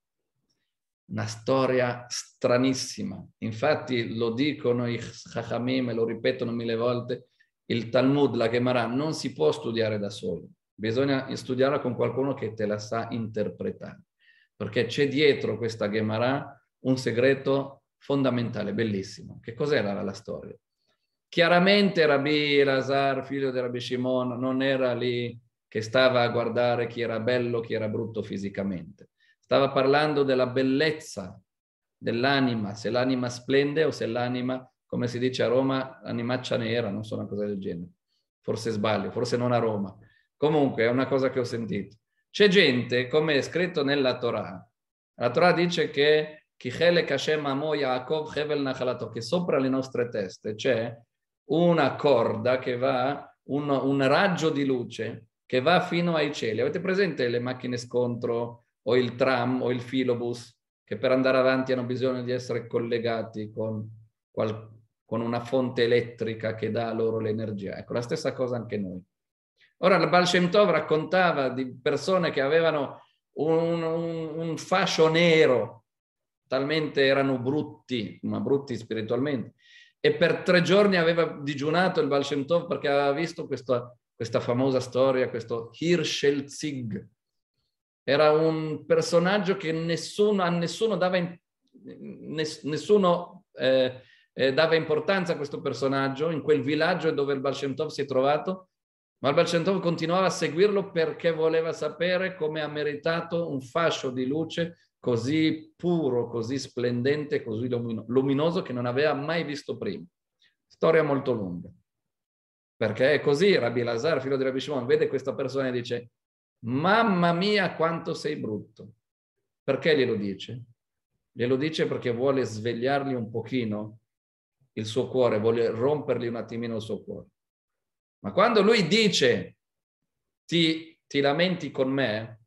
una storia stranissima. Infatti lo dicono i Chachamim e lo ripetono mille volte, il Talmud, la Gemara, non si può studiare da solo, bisogna studiarla con qualcuno che te la sa interpretare, perché c'è dietro questa Gemara un segreto fondamentale, bellissimo. Che cos'era la, la storia? Chiaramente Rabbi Lazar, figlio di Rabbi Shimon, non era lì che stava a guardare chi era bello, chi era brutto fisicamente Stava parlando della bellezza dell'anima, se l'anima splende o se l'anima, come si dice a Roma, animaccia nera, non so una cosa del genere. Forse sbaglio, forse non a Roma. Comunque è una cosa che ho sentito. C'è gente, come è scritto nella Torah, la Torah dice che che sopra le nostre teste c'è una corda che va, un, un raggio di luce che va fino ai cieli. Avete presente le macchine scontro, o il tram o il filobus, che per andare avanti hanno bisogno di essere collegati con, con una fonte elettrica che dà loro l'energia. Ecco, la stessa cosa anche noi. Ora, il Baal Shem Tov raccontava di persone che avevano un, un, un fascio nero, talmente erano brutti, ma brutti spiritualmente, e per tre giorni aveva digiunato il Baal Shem Tov perché aveva visto questa, questa famosa storia, questo Hirschel Zig, era un personaggio che nessuno, a nessuno dava, nessuno, eh, eh, dava importanza a questo personaggio in quel villaggio dove il Balshemtov si è trovato, ma il Balshemtov continuava a seguirlo perché voleva sapere come ha meritato un fascio di luce così puro, così splendente, così luminoso che non aveva mai visto prima. Storia molto lunga. Perché è così, Rabbi Lazar, figlio di Rabbi Shimon, vede questa persona e dice mamma mia quanto sei brutto. Perché glielo dice? Glielo dice perché vuole svegliargli un pochino il suo cuore, vuole rompergli un attimino il suo cuore. Ma quando lui dice ti, ti lamenti con me,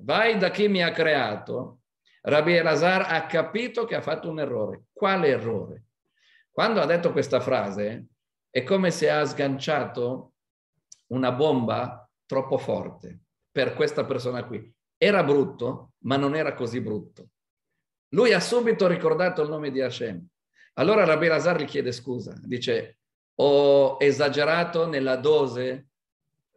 vai da chi mi ha creato, Rabbi Elazar ha capito che ha fatto un errore. Quale errore? Quando ha detto questa frase è come se ha sganciato una bomba troppo forte per questa persona qui. Era brutto, ma non era così brutto. Lui ha subito ricordato il nome di Hashem. Allora Rabbi Lazar gli chiede scusa, dice ho esagerato nella dose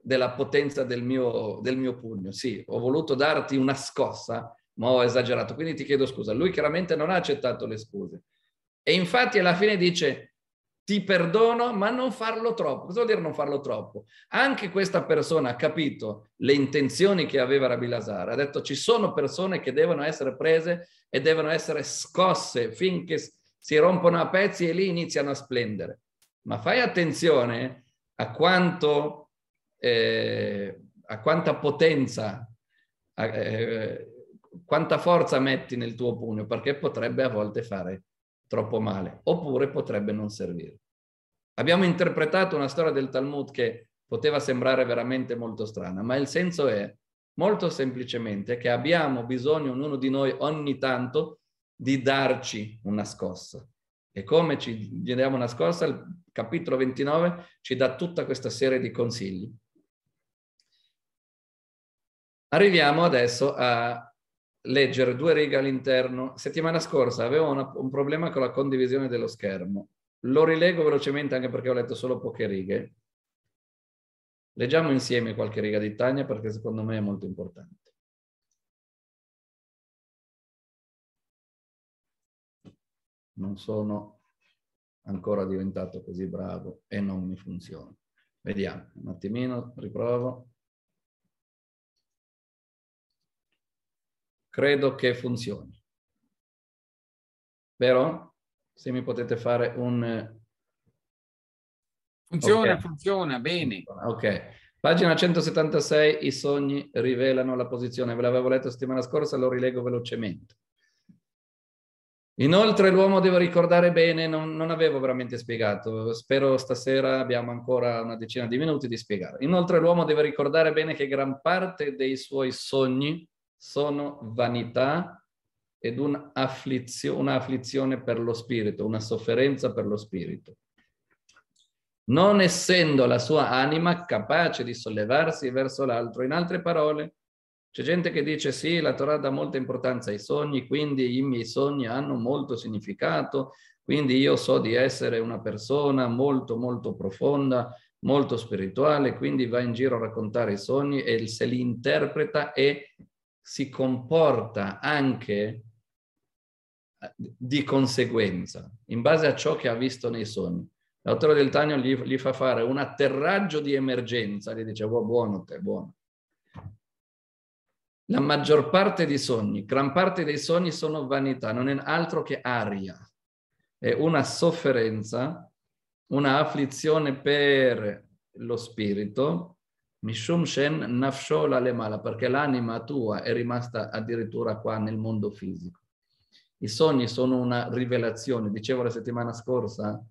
della potenza del mio, del mio pugno, sì, ho voluto darti una scossa, ma ho esagerato, quindi ti chiedo scusa. Lui chiaramente non ha accettato le scuse. E infatti alla fine dice ti perdono, ma non farlo troppo. Cosa vuol dire non farlo troppo? Anche questa persona ha capito le intenzioni che aveva Rabbi Lazar, ha detto ci sono persone che devono essere prese e devono essere scosse finché si rompono a pezzi e lì iniziano a splendere. Ma fai attenzione a quanto, eh, a quanta potenza, eh, eh quanta forza metti nel tuo pugno, perché potrebbe a volte fare troppo male, oppure potrebbe non servire. Abbiamo interpretato una storia del Talmud che poteva sembrare veramente molto strana, ma il senso è molto semplicemente che abbiamo bisogno, ognuno di noi, ogni tanto, di darci una scossa. E come ci diamo una scossa? Il capitolo 29 ci dà tutta questa serie di consigli. Arriviamo adesso a leggere due righe all'interno. Settimana scorsa avevo una, un problema con la condivisione dello schermo. Lo rilego velocemente anche perché ho letto solo poche righe. Leggiamo insieme qualche riga di Tania perché secondo me è molto importante. Non sono ancora diventato così bravo e non mi funziona. Vediamo, un attimino, riprovo. credo che funzioni. Vero? Se mi potete fare un... Eh, funziona, okay. funziona, bene. Ok. Pagina 176, i sogni rivelano la posizione. Ve l'avevo letto settimana scorsa, lo rilego velocemente. Inoltre l'uomo deve ricordare bene, non, non, avevo veramente spiegato, spero stasera abbiamo ancora una decina di minuti di spiegare. Inoltre l'uomo deve ricordare bene che gran parte dei suoi sogni sono vanità ed un'afflizio, un'afflizione per lo spirito, una sofferenza per lo spirito. Non essendo la sua anima capace di sollevarsi verso l'altro. In altre parole, c'è gente che dice sì, la Torah dà molta importanza ai sogni, quindi i miei sogni hanno molto significato, quindi io so di essere una persona molto molto profonda, molto spirituale, quindi va in giro a raccontare i sogni e se li interpreta e si comporta anche eh, di conseguenza, in base a ciò che ha visto nei sogni. L'autore del Tanio gli, gli, fa fare un atterraggio di emergenza, gli dice, oh, buono te, buono. La maggior parte dei sogni, gran parte dei sogni sono vanità, non è altro che aria, è una sofferenza, una afflizione per lo spirito Mishum Shen Nafshola Lemala, perché l'anima tua è rimasta addirittura qua nel mondo fisico. I sogni sono una rivelazione. Dicevo la settimana scorsa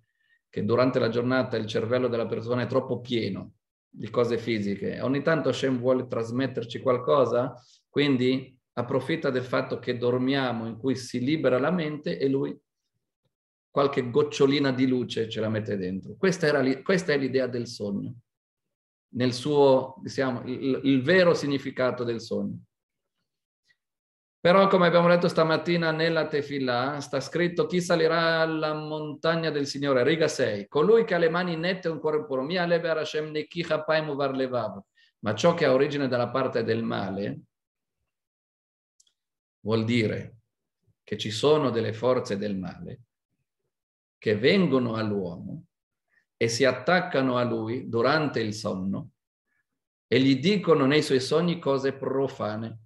che durante la giornata il cervello della persona è troppo pieno di cose fisiche. Ogni tanto Hashem vuole trasmetterci qualcosa, quindi approfitta del fatto che dormiamo, in cui si libera la mente e lui qualche gocciolina di luce ce la mette dentro. Questa, era, questa è l'idea del sogno nel suo, diciamo, il, il vero significato del sogno. Però, come abbiamo letto stamattina nella tefillah, sta scritto chi salirà alla montagna del Signore, riga 6, colui che ha le mani nette e un cuore puro, mia leve Hashem neki chapaimu varlevav, ma ciò che ha origine dalla parte del male vuol dire che ci sono delle forze del male che vengono all'uomo e si attaccano a lui durante il sonno e gli dicono nei suoi sogni cose profane.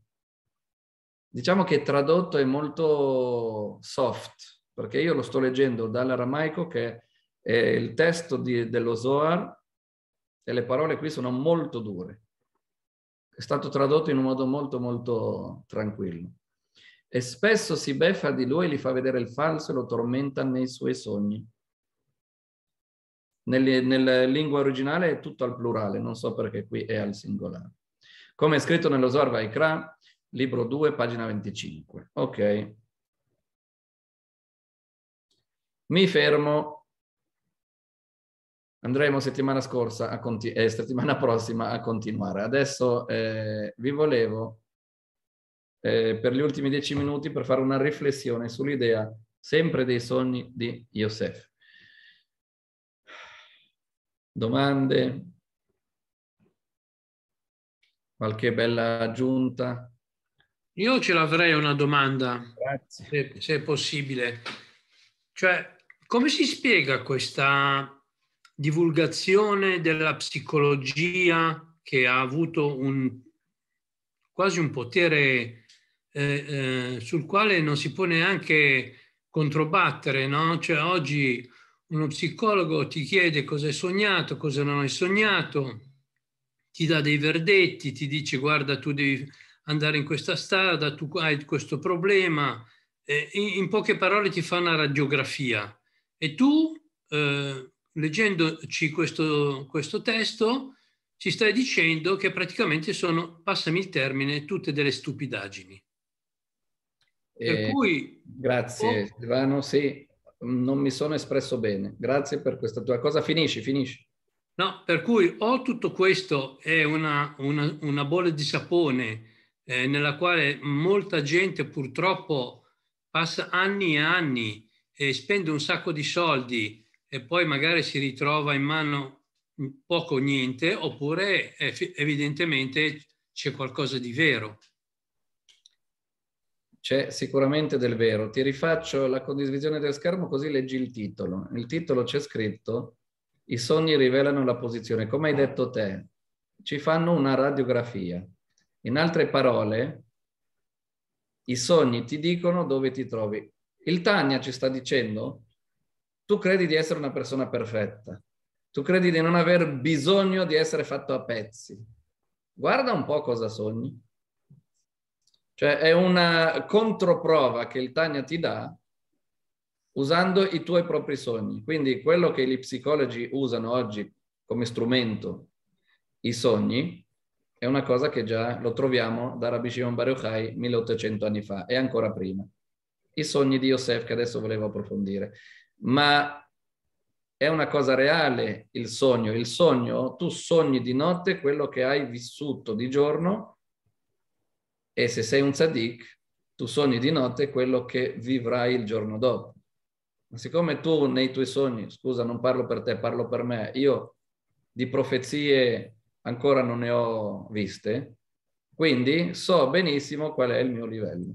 Diciamo che tradotto è molto soft, perché io lo sto leggendo dall'aramaico che è il testo di, dello Zohar e le parole qui sono molto dure. È stato tradotto in un modo molto molto tranquillo. E spesso si beffa di lui, gli fa vedere il falso e lo tormenta nei suoi sogni. Nelle, nella lingua originale è tutto al plurale, non so perché qui è al singolare. Come è scritto nello Zohar Vaikra, libro 2, pagina 25. Ok. Mi fermo. Andremo settimana scorsa, a conti- eh, settimana prossima a continuare. Adesso eh, vi volevo, eh, per gli ultimi dieci minuti, per fare una riflessione sull'idea sempre dei sogni di Yosef. Domande? Qualche bella aggiunta? Io ce l'avrei una domanda, se, se, è possibile. Cioè, come si spiega questa divulgazione della psicologia che ha avuto un, quasi un potere eh, eh, sul quale non si può neanche controbattere, no? Cioè, oggi uno psicologo ti chiede cosa hai sognato, cosa non hai sognato, ti dà dei verdetti, ti dice guarda tu devi andare in questa strada, tu hai questo problema, in, poche parole ti fa una radiografia e tu eh, leggendoci questo, questo testo ci stai dicendo che praticamente sono, passami il termine, tutte delle stupidaggini. Eh, per cui, grazie oh, Silvano, sì, non mi sono espresso bene. Grazie per questa tua cosa. Finisci, finisci. No, per cui o tutto questo è una, una, una bolla di sapone eh, nella quale molta gente purtroppo passa anni e anni e spende un sacco di soldi e poi magari si ritrova in mano poco o niente, oppure eh, evidentemente c'è qualcosa di vero c'è sicuramente del vero. Ti rifaccio la condivisione del schermo così leggi il titolo. Nel titolo c'è scritto i sogni rivelano la posizione. Come hai detto te, ci fanno una radiografia. In altre parole, i sogni ti dicono dove ti trovi. Il Tania ci sta dicendo, tu credi di essere una persona perfetta, tu credi di non aver bisogno di essere fatto a pezzi. Guarda un po' cosa sogni. Cioè è una controprova che il Tanya ti dà usando i tuoi propri sogni. Quindi quello che gli psicologi usano oggi come strumento, i sogni, è una cosa che già lo troviamo da Rabbi Shimon Bar 1800 anni fa e ancora prima. I sogni di Yosef che adesso volevo approfondire. Ma è una cosa reale il sogno. Il sogno, tu sogni di notte quello che hai vissuto di giorno e se sei un tzaddik, tu sogni di notte quello che vivrai il giorno dopo. Ma siccome tu nei tuoi sogni, scusa, non parlo per te, parlo per me, io di profezie ancora non ne ho viste, quindi so benissimo qual è il mio livello.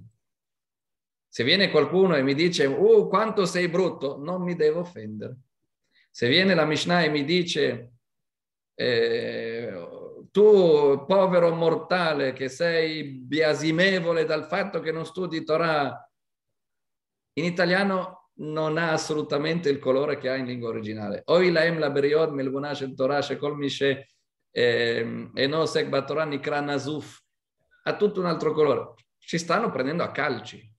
Se viene qualcuno e mi dice, uh, quanto sei brutto, non mi devo offendere. Se viene la Mishnah e mi dice, eh, tu povero mortale che sei biasimevole dal fatto che non studi Torah, in italiano non ha assolutamente il colore che ha in lingua originale. Oi laem la beriod melbunash el Torah shekol enosek ehm, batorah nikra nazuf. Ha tutto un altro colore. Ci stanno prendendo a calci.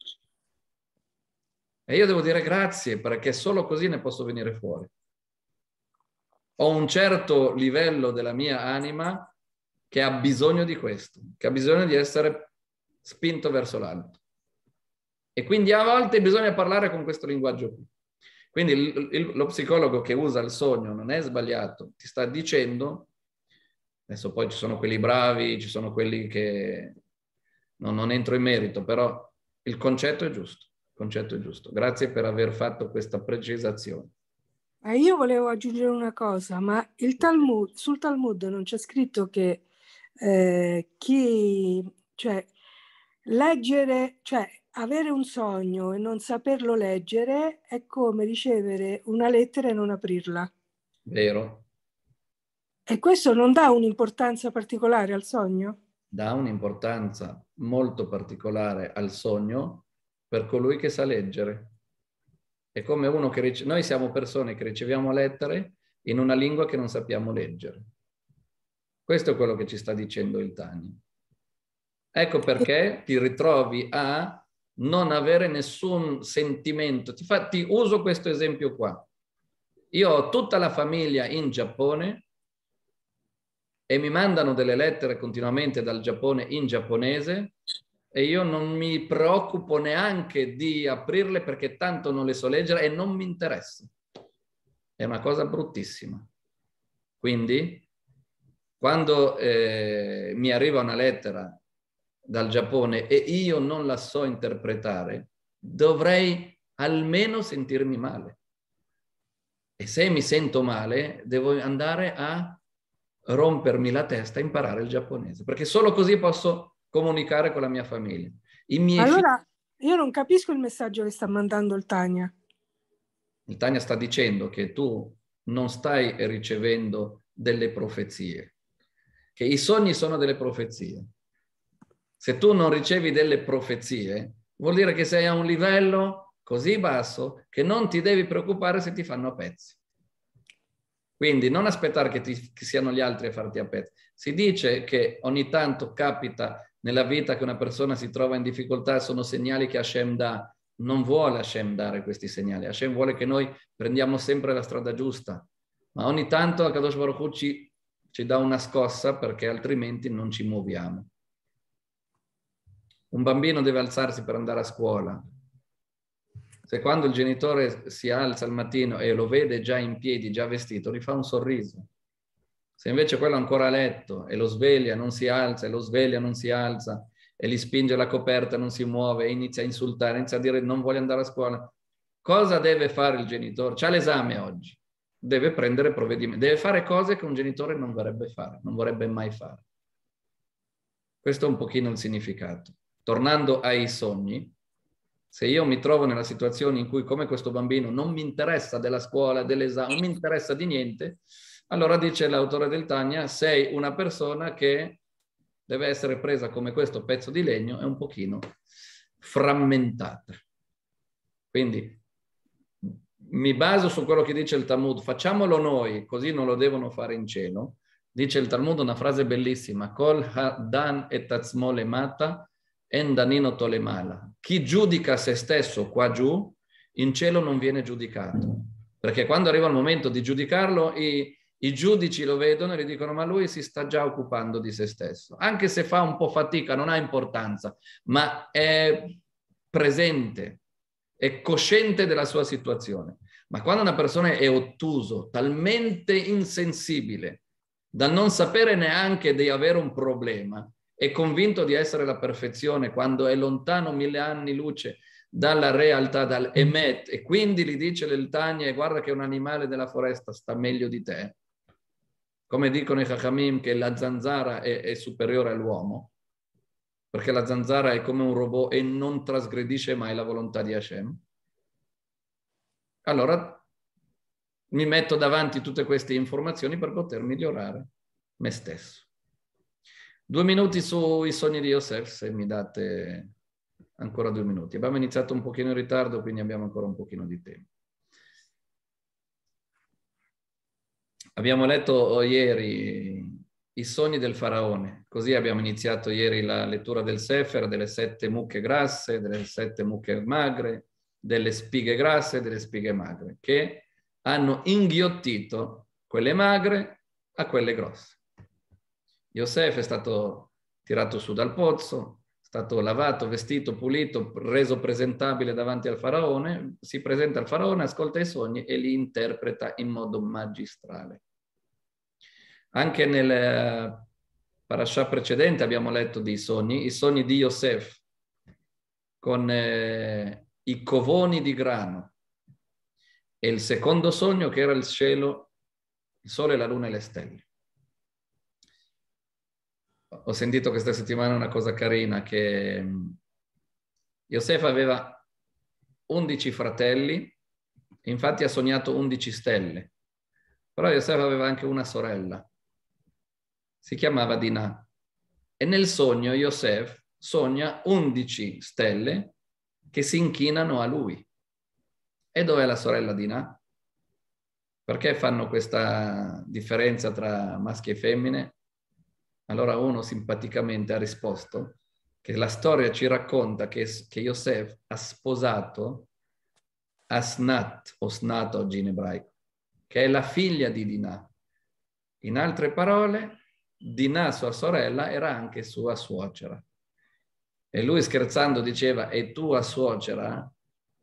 E io devo dire grazie perché solo così ne posso venire fuori. Ho un certo livello della mia anima che ha bisogno di questo, che ha bisogno di essere spinto verso l'alto. E quindi a volte bisogna parlare con questo linguaggio qui. Quindi il, il, lo psicologo che usa il sogno non è sbagliato, ti sta dicendo, adesso poi ci sono quelli bravi, ci sono quelli che no, non entro in merito, però il concetto è giusto, il concetto è giusto. Grazie per aver fatto questa precisazione. Eh, io volevo aggiungere una cosa, ma Talmud, sul Talmud non c'è scritto che eh, chi, cioè, leggere, cioè, avere un sogno e non saperlo leggere è come ricevere una lettera e non aprirla. Vero. E questo non dà un'importanza particolare al sogno? Dà un'importanza molto particolare al sogno per colui che sa leggere. È come uno che... Rice... Noi siamo persone che riceviamo lettere in una lingua che non sappiamo leggere. Questo è quello che ci sta dicendo il Tani. Ecco perché ti ritrovi a non avere nessun sentimento. Ti, fa, ti uso questo esempio qua. Io ho tutta la famiglia in Giappone e mi mandano delle lettere continuamente dal Giappone in giapponese e io non mi preoccupo neanche di aprirle perché tanto non le so leggere e non mi interessa. È una cosa bruttissima. Quindi quando eh, mi arriva una lettera dal Giappone e io non la so interpretare, dovrei almeno sentirmi male. E se mi sento male, devo andare a rompermi la testa e imparare il giapponese, perché solo così posso comunicare con la mia famiglia. allora, figli... io non capisco il messaggio che sta mandando il Tania. Il Tania sta dicendo che tu non stai ricevendo delle profezie, che i sogni sono delle profezie. Se tu non ricevi delle profezie, vuol dire che sei a un livello così basso che non ti devi preoccupare se ti fanno a pezzi. Quindi non aspettare che, ti, che siano gli altri a farti a pezzi. Si dice che ogni tanto capita nella vita che una persona si trova in difficoltà, sono segnali che Hashem dà. Non vuole Hashem dare questi segnali. Hashem vuole che noi prendiamo sempre la strada giusta. Ma ogni tanto Akadosh Baruch Hu ci ci dà una scossa perché altrimenti non ci muoviamo. Un bambino deve alzarsi per andare a scuola. Se quando il genitore si alza al mattino e lo vede già in piedi, già vestito, gli fa un sorriso. Se invece quello è ancora a letto e lo sveglia, non si alza, e lo sveglia, non si alza, e gli spinge la coperta, non si muove, e inizia a insultare, inizia a dire non voglio andare a scuola, cosa deve fare il genitore? C'ha l'esame oggi deve prendere provvedimenti, deve fare cose che un genitore non vorrebbe fare, non vorrebbe mai fare. Questo è un pochino il significato. Tornando ai sogni, se io mi trovo nella situazione in cui come questo bambino non mi interessa della scuola, dell'esame, non mi interessa di niente, allora dice l'autore del Tania, sei una persona che deve essere presa come questo pezzo di legno e un pochino frammentata. Quindi mi baso su quello che dice il Talmud, facciamolo noi, così non lo devono fare in cielo. Dice il Talmud una frase bellissima, Kol hadan et atzmo le en danino tolemala. Chi giudica se stesso qua giù, in cielo non viene giudicato. Perché quando arriva il momento di giudicarlo, i, i giudici lo vedono e gli dicono ma lui si sta già occupando di se stesso. Anche se fa un po' fatica, non ha importanza, ma è presente, è cosciente della sua situazione. Ma quando una persona è ottuso, talmente insensibile da non sapere neanche di avere un problema, è convinto di essere la perfezione quando è lontano mille anni luce dalla realtà, dal emet, e quindi gli dice l'Eltania, guarda che un animale della foresta sta meglio di te. Come dicono i Chachamim che la zanzara è, è superiore all'uomo, perché la zanzara è come un robot e non trasgredisce mai la volontà di Hashem allora mi metto davanti tutte queste informazioni per poter migliorare me stesso. Due minuti sui sogni di Yosef, se mi date ancora due minuti. Abbiamo iniziato un pochino in ritardo, quindi abbiamo ancora un pochino di tempo. Abbiamo letto oh, ieri i sogni del faraone, così abbiamo iniziato ieri la lettura del Sefer, delle sette mucche grasse, delle sette mucche magre, delle spighe grasse e delle spighe magre, che hanno inghiottito quelle magre a quelle grosse. Yosef è stato tirato su dal pozzo, è stato lavato, vestito, pulito, reso presentabile davanti al faraone, si presenta al faraone, ascolta i sogni e li interpreta in modo magistrale. Anche nel eh, parasha precedente abbiamo letto dei sogni, i sogni di Yosef con eh, i covoni di grano. E il secondo sogno che era il cielo, il sole, la luna e le stelle. Ho sentito questa settimana una cosa carina che mm, Yosef aveva undici fratelli, infatti ha sognato undici stelle, però Iosef aveva anche una sorella, si chiamava Dinah. E nel sogno Iosef sogna undici stelle che si inchinano a lui. E dov'è la sorella di Na? Perché fanno questa differenza tra maschi e femmine? Allora uno simpaticamente ha risposto che la storia ci racconta che, che Yosef ha sposato Asnat, o Snat oggi in ebraico, che è la figlia di Dinah. In altre parole, Dinah, sua sorella, era anche sua suocera. E lui scherzando diceva, e tua suocera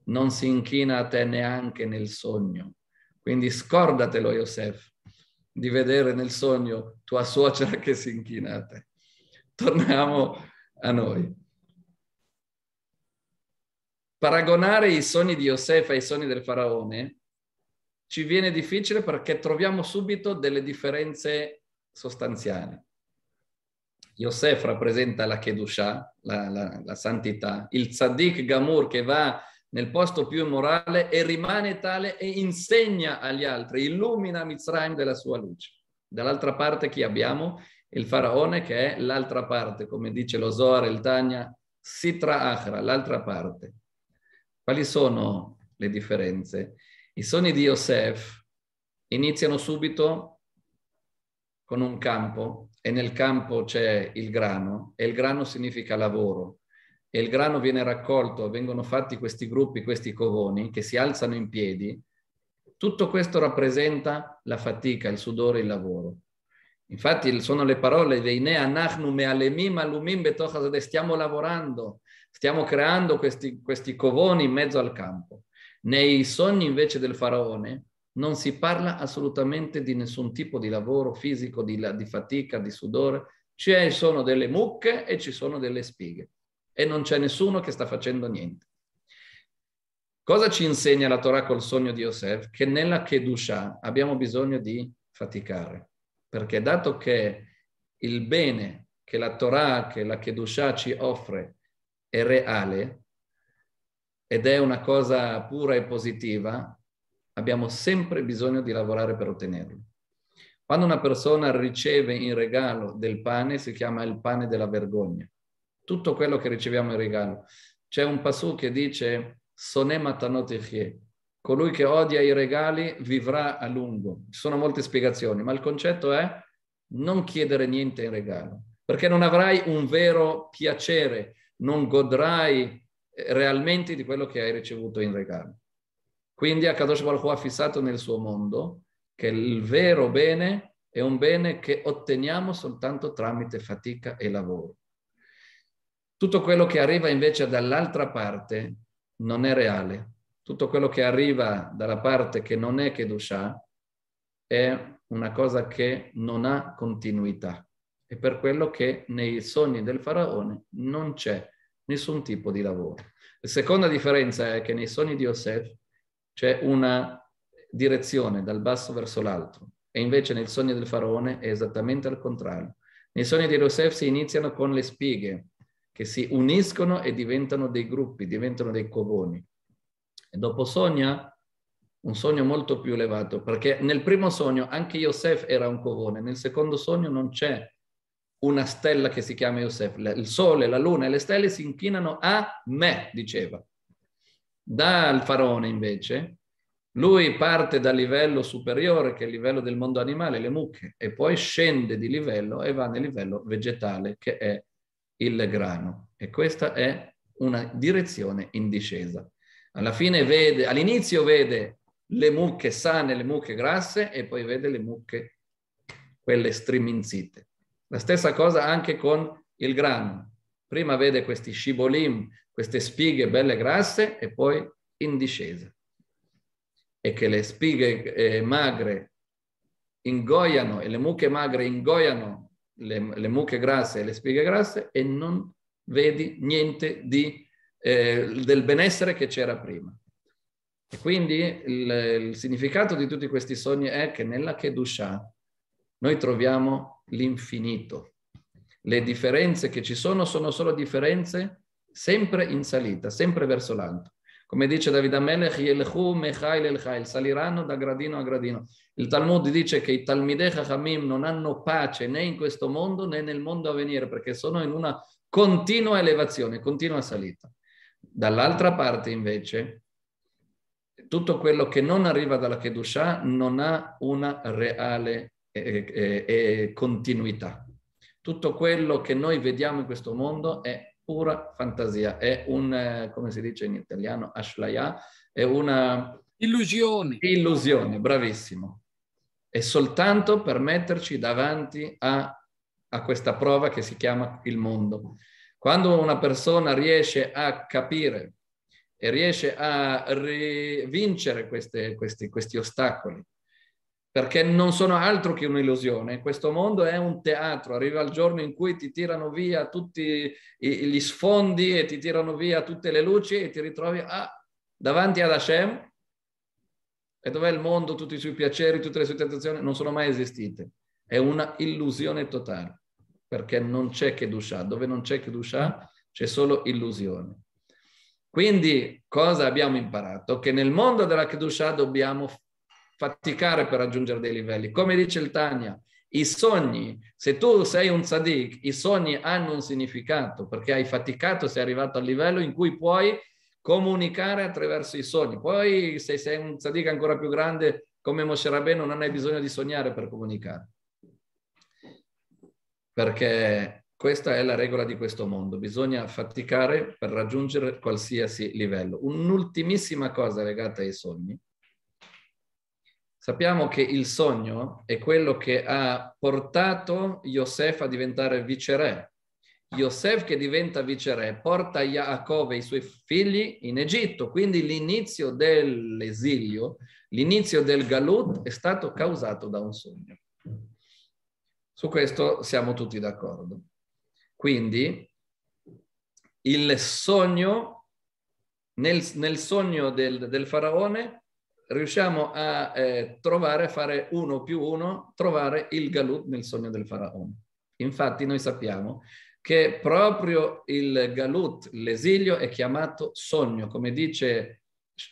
non si inchina a te neanche nel sogno. Quindi scordatelo, Yosef, di vedere nel sogno tua suocera che si inchina a te. Torniamo a noi. Paragonare i sogni di Yosef ai sogni del faraone ci viene difficile perché troviamo subito delle differenze sostanziali. Yosef rappresenta la Kedusha, la, la, la santità, il Tzaddik Gamur che va nel posto più immorale e rimane tale e insegna agli altri, illumina Mizraim della sua luce. Dall'altra parte chi abbiamo? Il faraone che è l'altra parte, come dice lo Zohar, il Tanya, Sitra Achra, l'altra parte. Quali sono le differenze? I sogni di Yosef iniziano subito con un campo, e nel campo c'è il grano e il grano significa lavoro e il grano viene raccolto, vengono fatti questi gruppi, questi covoni che si alzano in piedi, tutto questo rappresenta la fatica, il sudore, il lavoro. Infatti sono le parole dei Nea Nachnu Mealemim Alumim Betochazade, stiamo lavorando, stiamo creando questi, questi covoni in mezzo al campo. Nei sogni invece del faraone, non si parla assolutamente di nessun tipo di lavoro fisico, di, di fatica, di sudore. Ci sono delle mucche e ci sono delle spighe e non c'è nessuno che sta facendo niente. Cosa ci insegna la Torah col sogno di Yosef? Che nella Kedusha abbiamo bisogno di faticare, perché dato che il bene che la Torah, che la Kedusha ci offre è reale ed è una cosa pura e positiva, abbiamo sempre bisogno di lavorare per ottenerlo. Quando una persona riceve in regalo del pane, si chiama il pane della vergogna. Tutto quello che riceviamo in regalo. C'è un passù che dice, sonematanotichie, colui che odia i regali vivrà a lungo. Ci sono molte spiegazioni, ma il concetto è non chiedere niente in regalo, perché non avrai un vero piacere, non godrai eh, realmente di quello che hai ricevuto in regalo. Quindi Akadosh Baruch Hu ha fissato nel suo mondo che il vero bene è un bene che otteniamo soltanto tramite fatica e lavoro. Tutto quello che arriva invece dall'altra parte non è reale. Tutto quello che arriva dalla parte che non è Kedusha è una cosa che non ha continuità. E per quello che nei sogni del faraone non c'è nessun tipo di lavoro. La seconda differenza è che nei sogni di Yosef c'è una direzione dal basso verso l'alto e invece nel sogno del faraone è esattamente al contrario. Nei sogni di Yosef si iniziano con le spighe che si uniscono e diventano dei gruppi, diventano dei covoni. E dopo sogna un sogno molto più elevato, perché nel primo sogno anche Yosef era un covone, nel secondo sogno non c'è una stella che si chiama Yosef, il sole, la luna e le stelle si inchinano a me, diceva. Dal faraone invece, lui parte dal livello superiore, che è il livello del mondo animale, le mucche, e poi scende di livello e va nel livello vegetale, che è il grano. E questa è una direzione in discesa. Alla fine vede, all'inizio vede le mucche sane, le mucche grasse, e poi vede le mucche, quelle striminzite. La stessa cosa anche con il grano. Prima vede questi scibolim queste spighe belle grasse e poi in discesa. E che le spighe eh, magre ingoiano e le mucche magre ingoiano le, le, mucche grasse e le spighe grasse e non vedi niente di, eh, del benessere che c'era prima. E quindi il, il, significato di tutti questi sogni è che nella Kedusha noi troviamo l'infinito. Le differenze che ci sono sono solo differenze sempre in salita, sempre verso l'alto. Come dice David Amelech, Yelechu Mechail saliranno da gradino a gradino. Il Talmud dice che i Talmidei Chachamim non hanno pace né in questo mondo né nel mondo a venire, perché sono in una continua elevazione, continua salita. Dall'altra parte, invece, tutto quello che non arriva dalla Kedusha non ha una reale eh, eh, eh, continuità. Tutto quello che noi vediamo in questo mondo è pura fantasia, è un, eh, come si dice in italiano, ashlaya, è una... Illusione. Illusione, bravissimo. È soltanto per metterci davanti a, a questa prova che si chiama il mondo. Quando una persona riesce a capire e riesce a vincere questi ostacoli, perché non sono altro che un'illusione. Questo mondo è un teatro, arriva il giorno in cui ti tirano via tutti gli sfondi e ti tirano via tutte le luci e ti ritrovi ah, davanti ad Hashem e dov'è il mondo, tutti i suoi piaceri, tutte le sue tentazioni non sono mai esistite. È una illusione totale, perché non c'è Kedusha. Dove non c'è Kedusha c'è solo illusione. Quindi cosa abbiamo imparato? Che nel mondo della Kedusha dobbiamo faticare per raggiungere dei livelli. Come dice il Tania, i sogni, se tu sei un tzaddik, i sogni hanno un significato perché hai faticato, sei arrivato al livello in cui puoi comunicare attraverso i sogni. Poi se sei un tzaddik ancora più grande come Moshe Rabbeinu non hai bisogno di sognare per comunicare. Perché questa è la regola di questo mondo, bisogna faticare per raggiungere qualsiasi livello. Un'ultimissima cosa legata ai sogni Sappiamo che il sogno è quello che ha portato Yosef a diventare viceré. Yosef che diventa viceré porta Yaakov e i suoi figli in Egitto, quindi l'inizio dell'esilio, l'inizio del Galut è stato causato da un sogno. Su questo siamo tutti d'accordo. Quindi il sogno, nel, nel sogno del, del faraone, riusciamo a eh, trovare, a fare uno più uno, trovare il Galut nel sogno del faraone. Infatti noi sappiamo che proprio il Galut, l'esilio, è chiamato sogno, come dice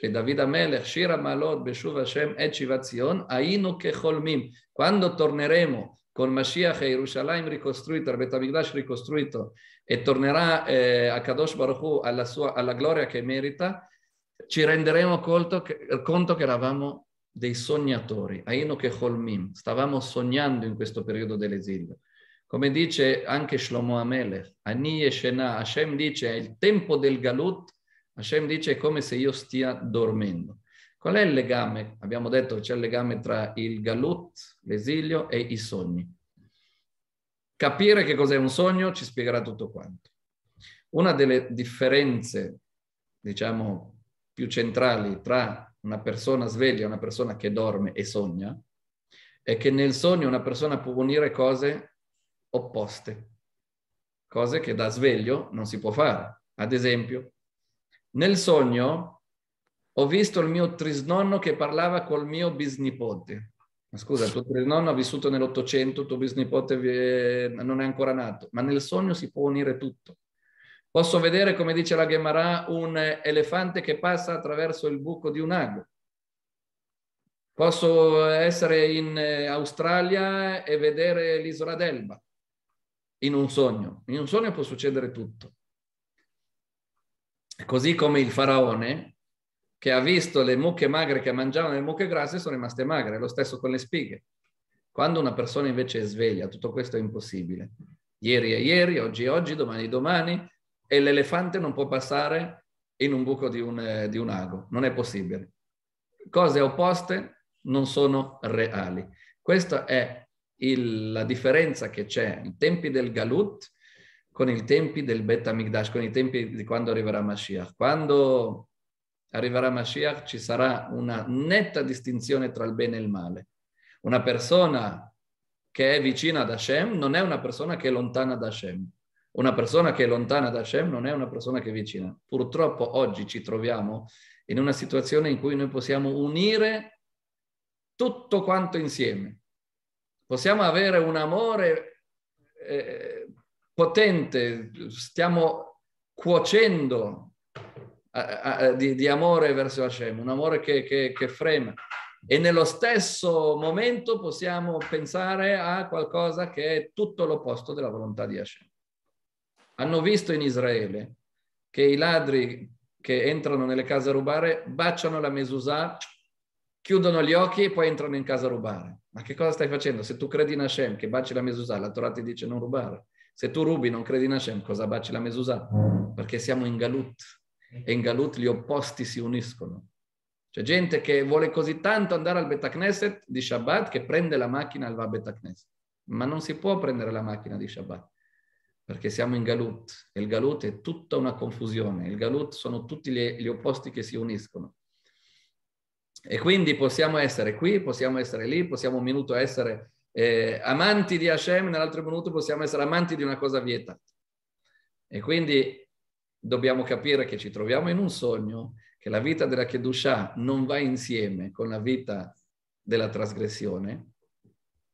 Davida Melech, Shira Malot, Beshuv Hashem, Echivazion, Ainu Kecholmim. Quando torneremo con Mashiach e Jerusalem ricostruito, il Betamigdash ricostruito, e tornerà eh, a Kadosh Baruch Hu alla, sua, alla gloria che merita, ci renderemo conto che, conto che eravamo dei sognatori, Aino che Holmim, stavamo sognando in questo periodo dell'esilio. Come dice anche Shlomo Amelech, Ani Yeshena, Hashem dice è il tempo del Galut, Hashem dice è come se io stia dormendo. Qual è il legame? Abbiamo detto che c'è il legame tra il Galut, l'esilio e i sogni. Capire che cos'è un sogno ci spiegherà tutto quanto. Una delle differenze, diciamo, più centrali tra una persona sveglia e una persona che dorme e sogna è che nel sogno una persona può unire cose opposte, cose che da sveglio non si può fare. Ad esempio, nel sogno ho visto il mio trisnonno che parlava col mio bisnipote. Ma scusa, tuo trisnonno ha vissuto nell'Ottocento, tuo bisnipote non è ancora nato, ma nel sogno si può unire tutto. Posso vedere, come dice la Gemara, un elefante che passa attraverso il buco di un ago. Posso essere in eh, Australia e vedere l'isola d'Elba in un sogno. In un sogno può succedere tutto. Così come il faraone che ha visto le mucche magre che mangiavano le mucche grasse sono rimaste magre, lo stesso con le spighe. Quando una persona invece è sveglia, tutto questo è impossibile. Ieri è ieri, oggi è oggi, domani è domani, e l'elefante non può passare in un buco di un, eh, di un ago, non è possibile. Cose opposte non sono reali. Questa è il, la differenza che c'è i tempi del Galut con i tempi del Bet Amigdash, con i tempi di quando arriverà Mashiach. Quando arriverà Mashiach ci sarà una netta distinzione tra il bene e il male. Una persona che è vicina ad Hashem non è una persona che è lontana da Hashem. Una persona che è lontana da Hashem non è una persona che è vicina. Purtroppo oggi ci troviamo in una situazione in cui noi possiamo unire tutto quanto insieme. Possiamo avere un amore eh, potente, stiamo cuocendo a, eh, a, eh, eh, di, di, amore verso Hashem, un amore che, che, che frema e nello stesso momento possiamo pensare a qualcosa che è tutto l'opposto della volontà di Hashem hanno visto in Israele che i ladri che entrano nelle case a rubare baciano la mesusà, chiudono gli occhi e poi entrano in casa a rubare. Ma che cosa stai facendo? Se tu credi in Hashem che baci la mesusà, la Torah ti dice non rubare. Se tu rubi, non credi in Hashem, cosa baci la mesusà? Perché siamo in Galut e in Galut gli opposti si uniscono. C'è gente che vuole così tanto andare al Betacneset di Shabbat che prende la macchina e va al Betacneset. Ma non si può prendere la macchina di Shabbat perché siamo in Galut e il Galut è tutta una confusione, il Galut sono tutti gli, gli opposti che si uniscono. E quindi possiamo essere qui, possiamo essere lì, possiamo un minuto essere eh, amanti di Hashem, nell'altro minuto possiamo essere amanti di una cosa vietata. E quindi dobbiamo capire che ci troviamo in un sogno, che la vita della Kedusha non va insieme con la vita della trasgressione.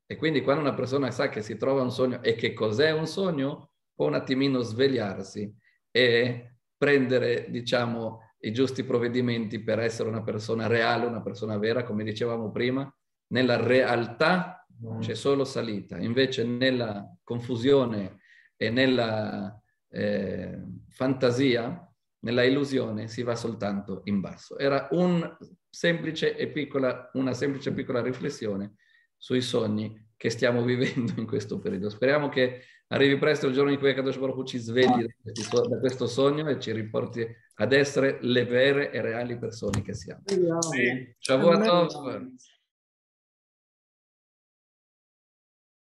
E quindi quando una persona sa che si trova un sogno e che cos'è un sogno, può un attimino svegliarsi e prendere, diciamo, i giusti provvedimenti per essere una persona reale, una persona vera, come dicevamo prima, nella realtà mm. c'è solo salita, invece nella confusione e nella eh, fantasia, nella illusione si va soltanto in basso. Era un semplice piccola, una semplice e piccola riflessione sui sogni che stiamo vivendo in questo periodo. Speriamo che arrivi presto il giorno in cui Akadosh Baruch ci svegli da questo sogno e ci riporti ad essere le vere e reali persone che siamo. Sì. Ciao a tutti.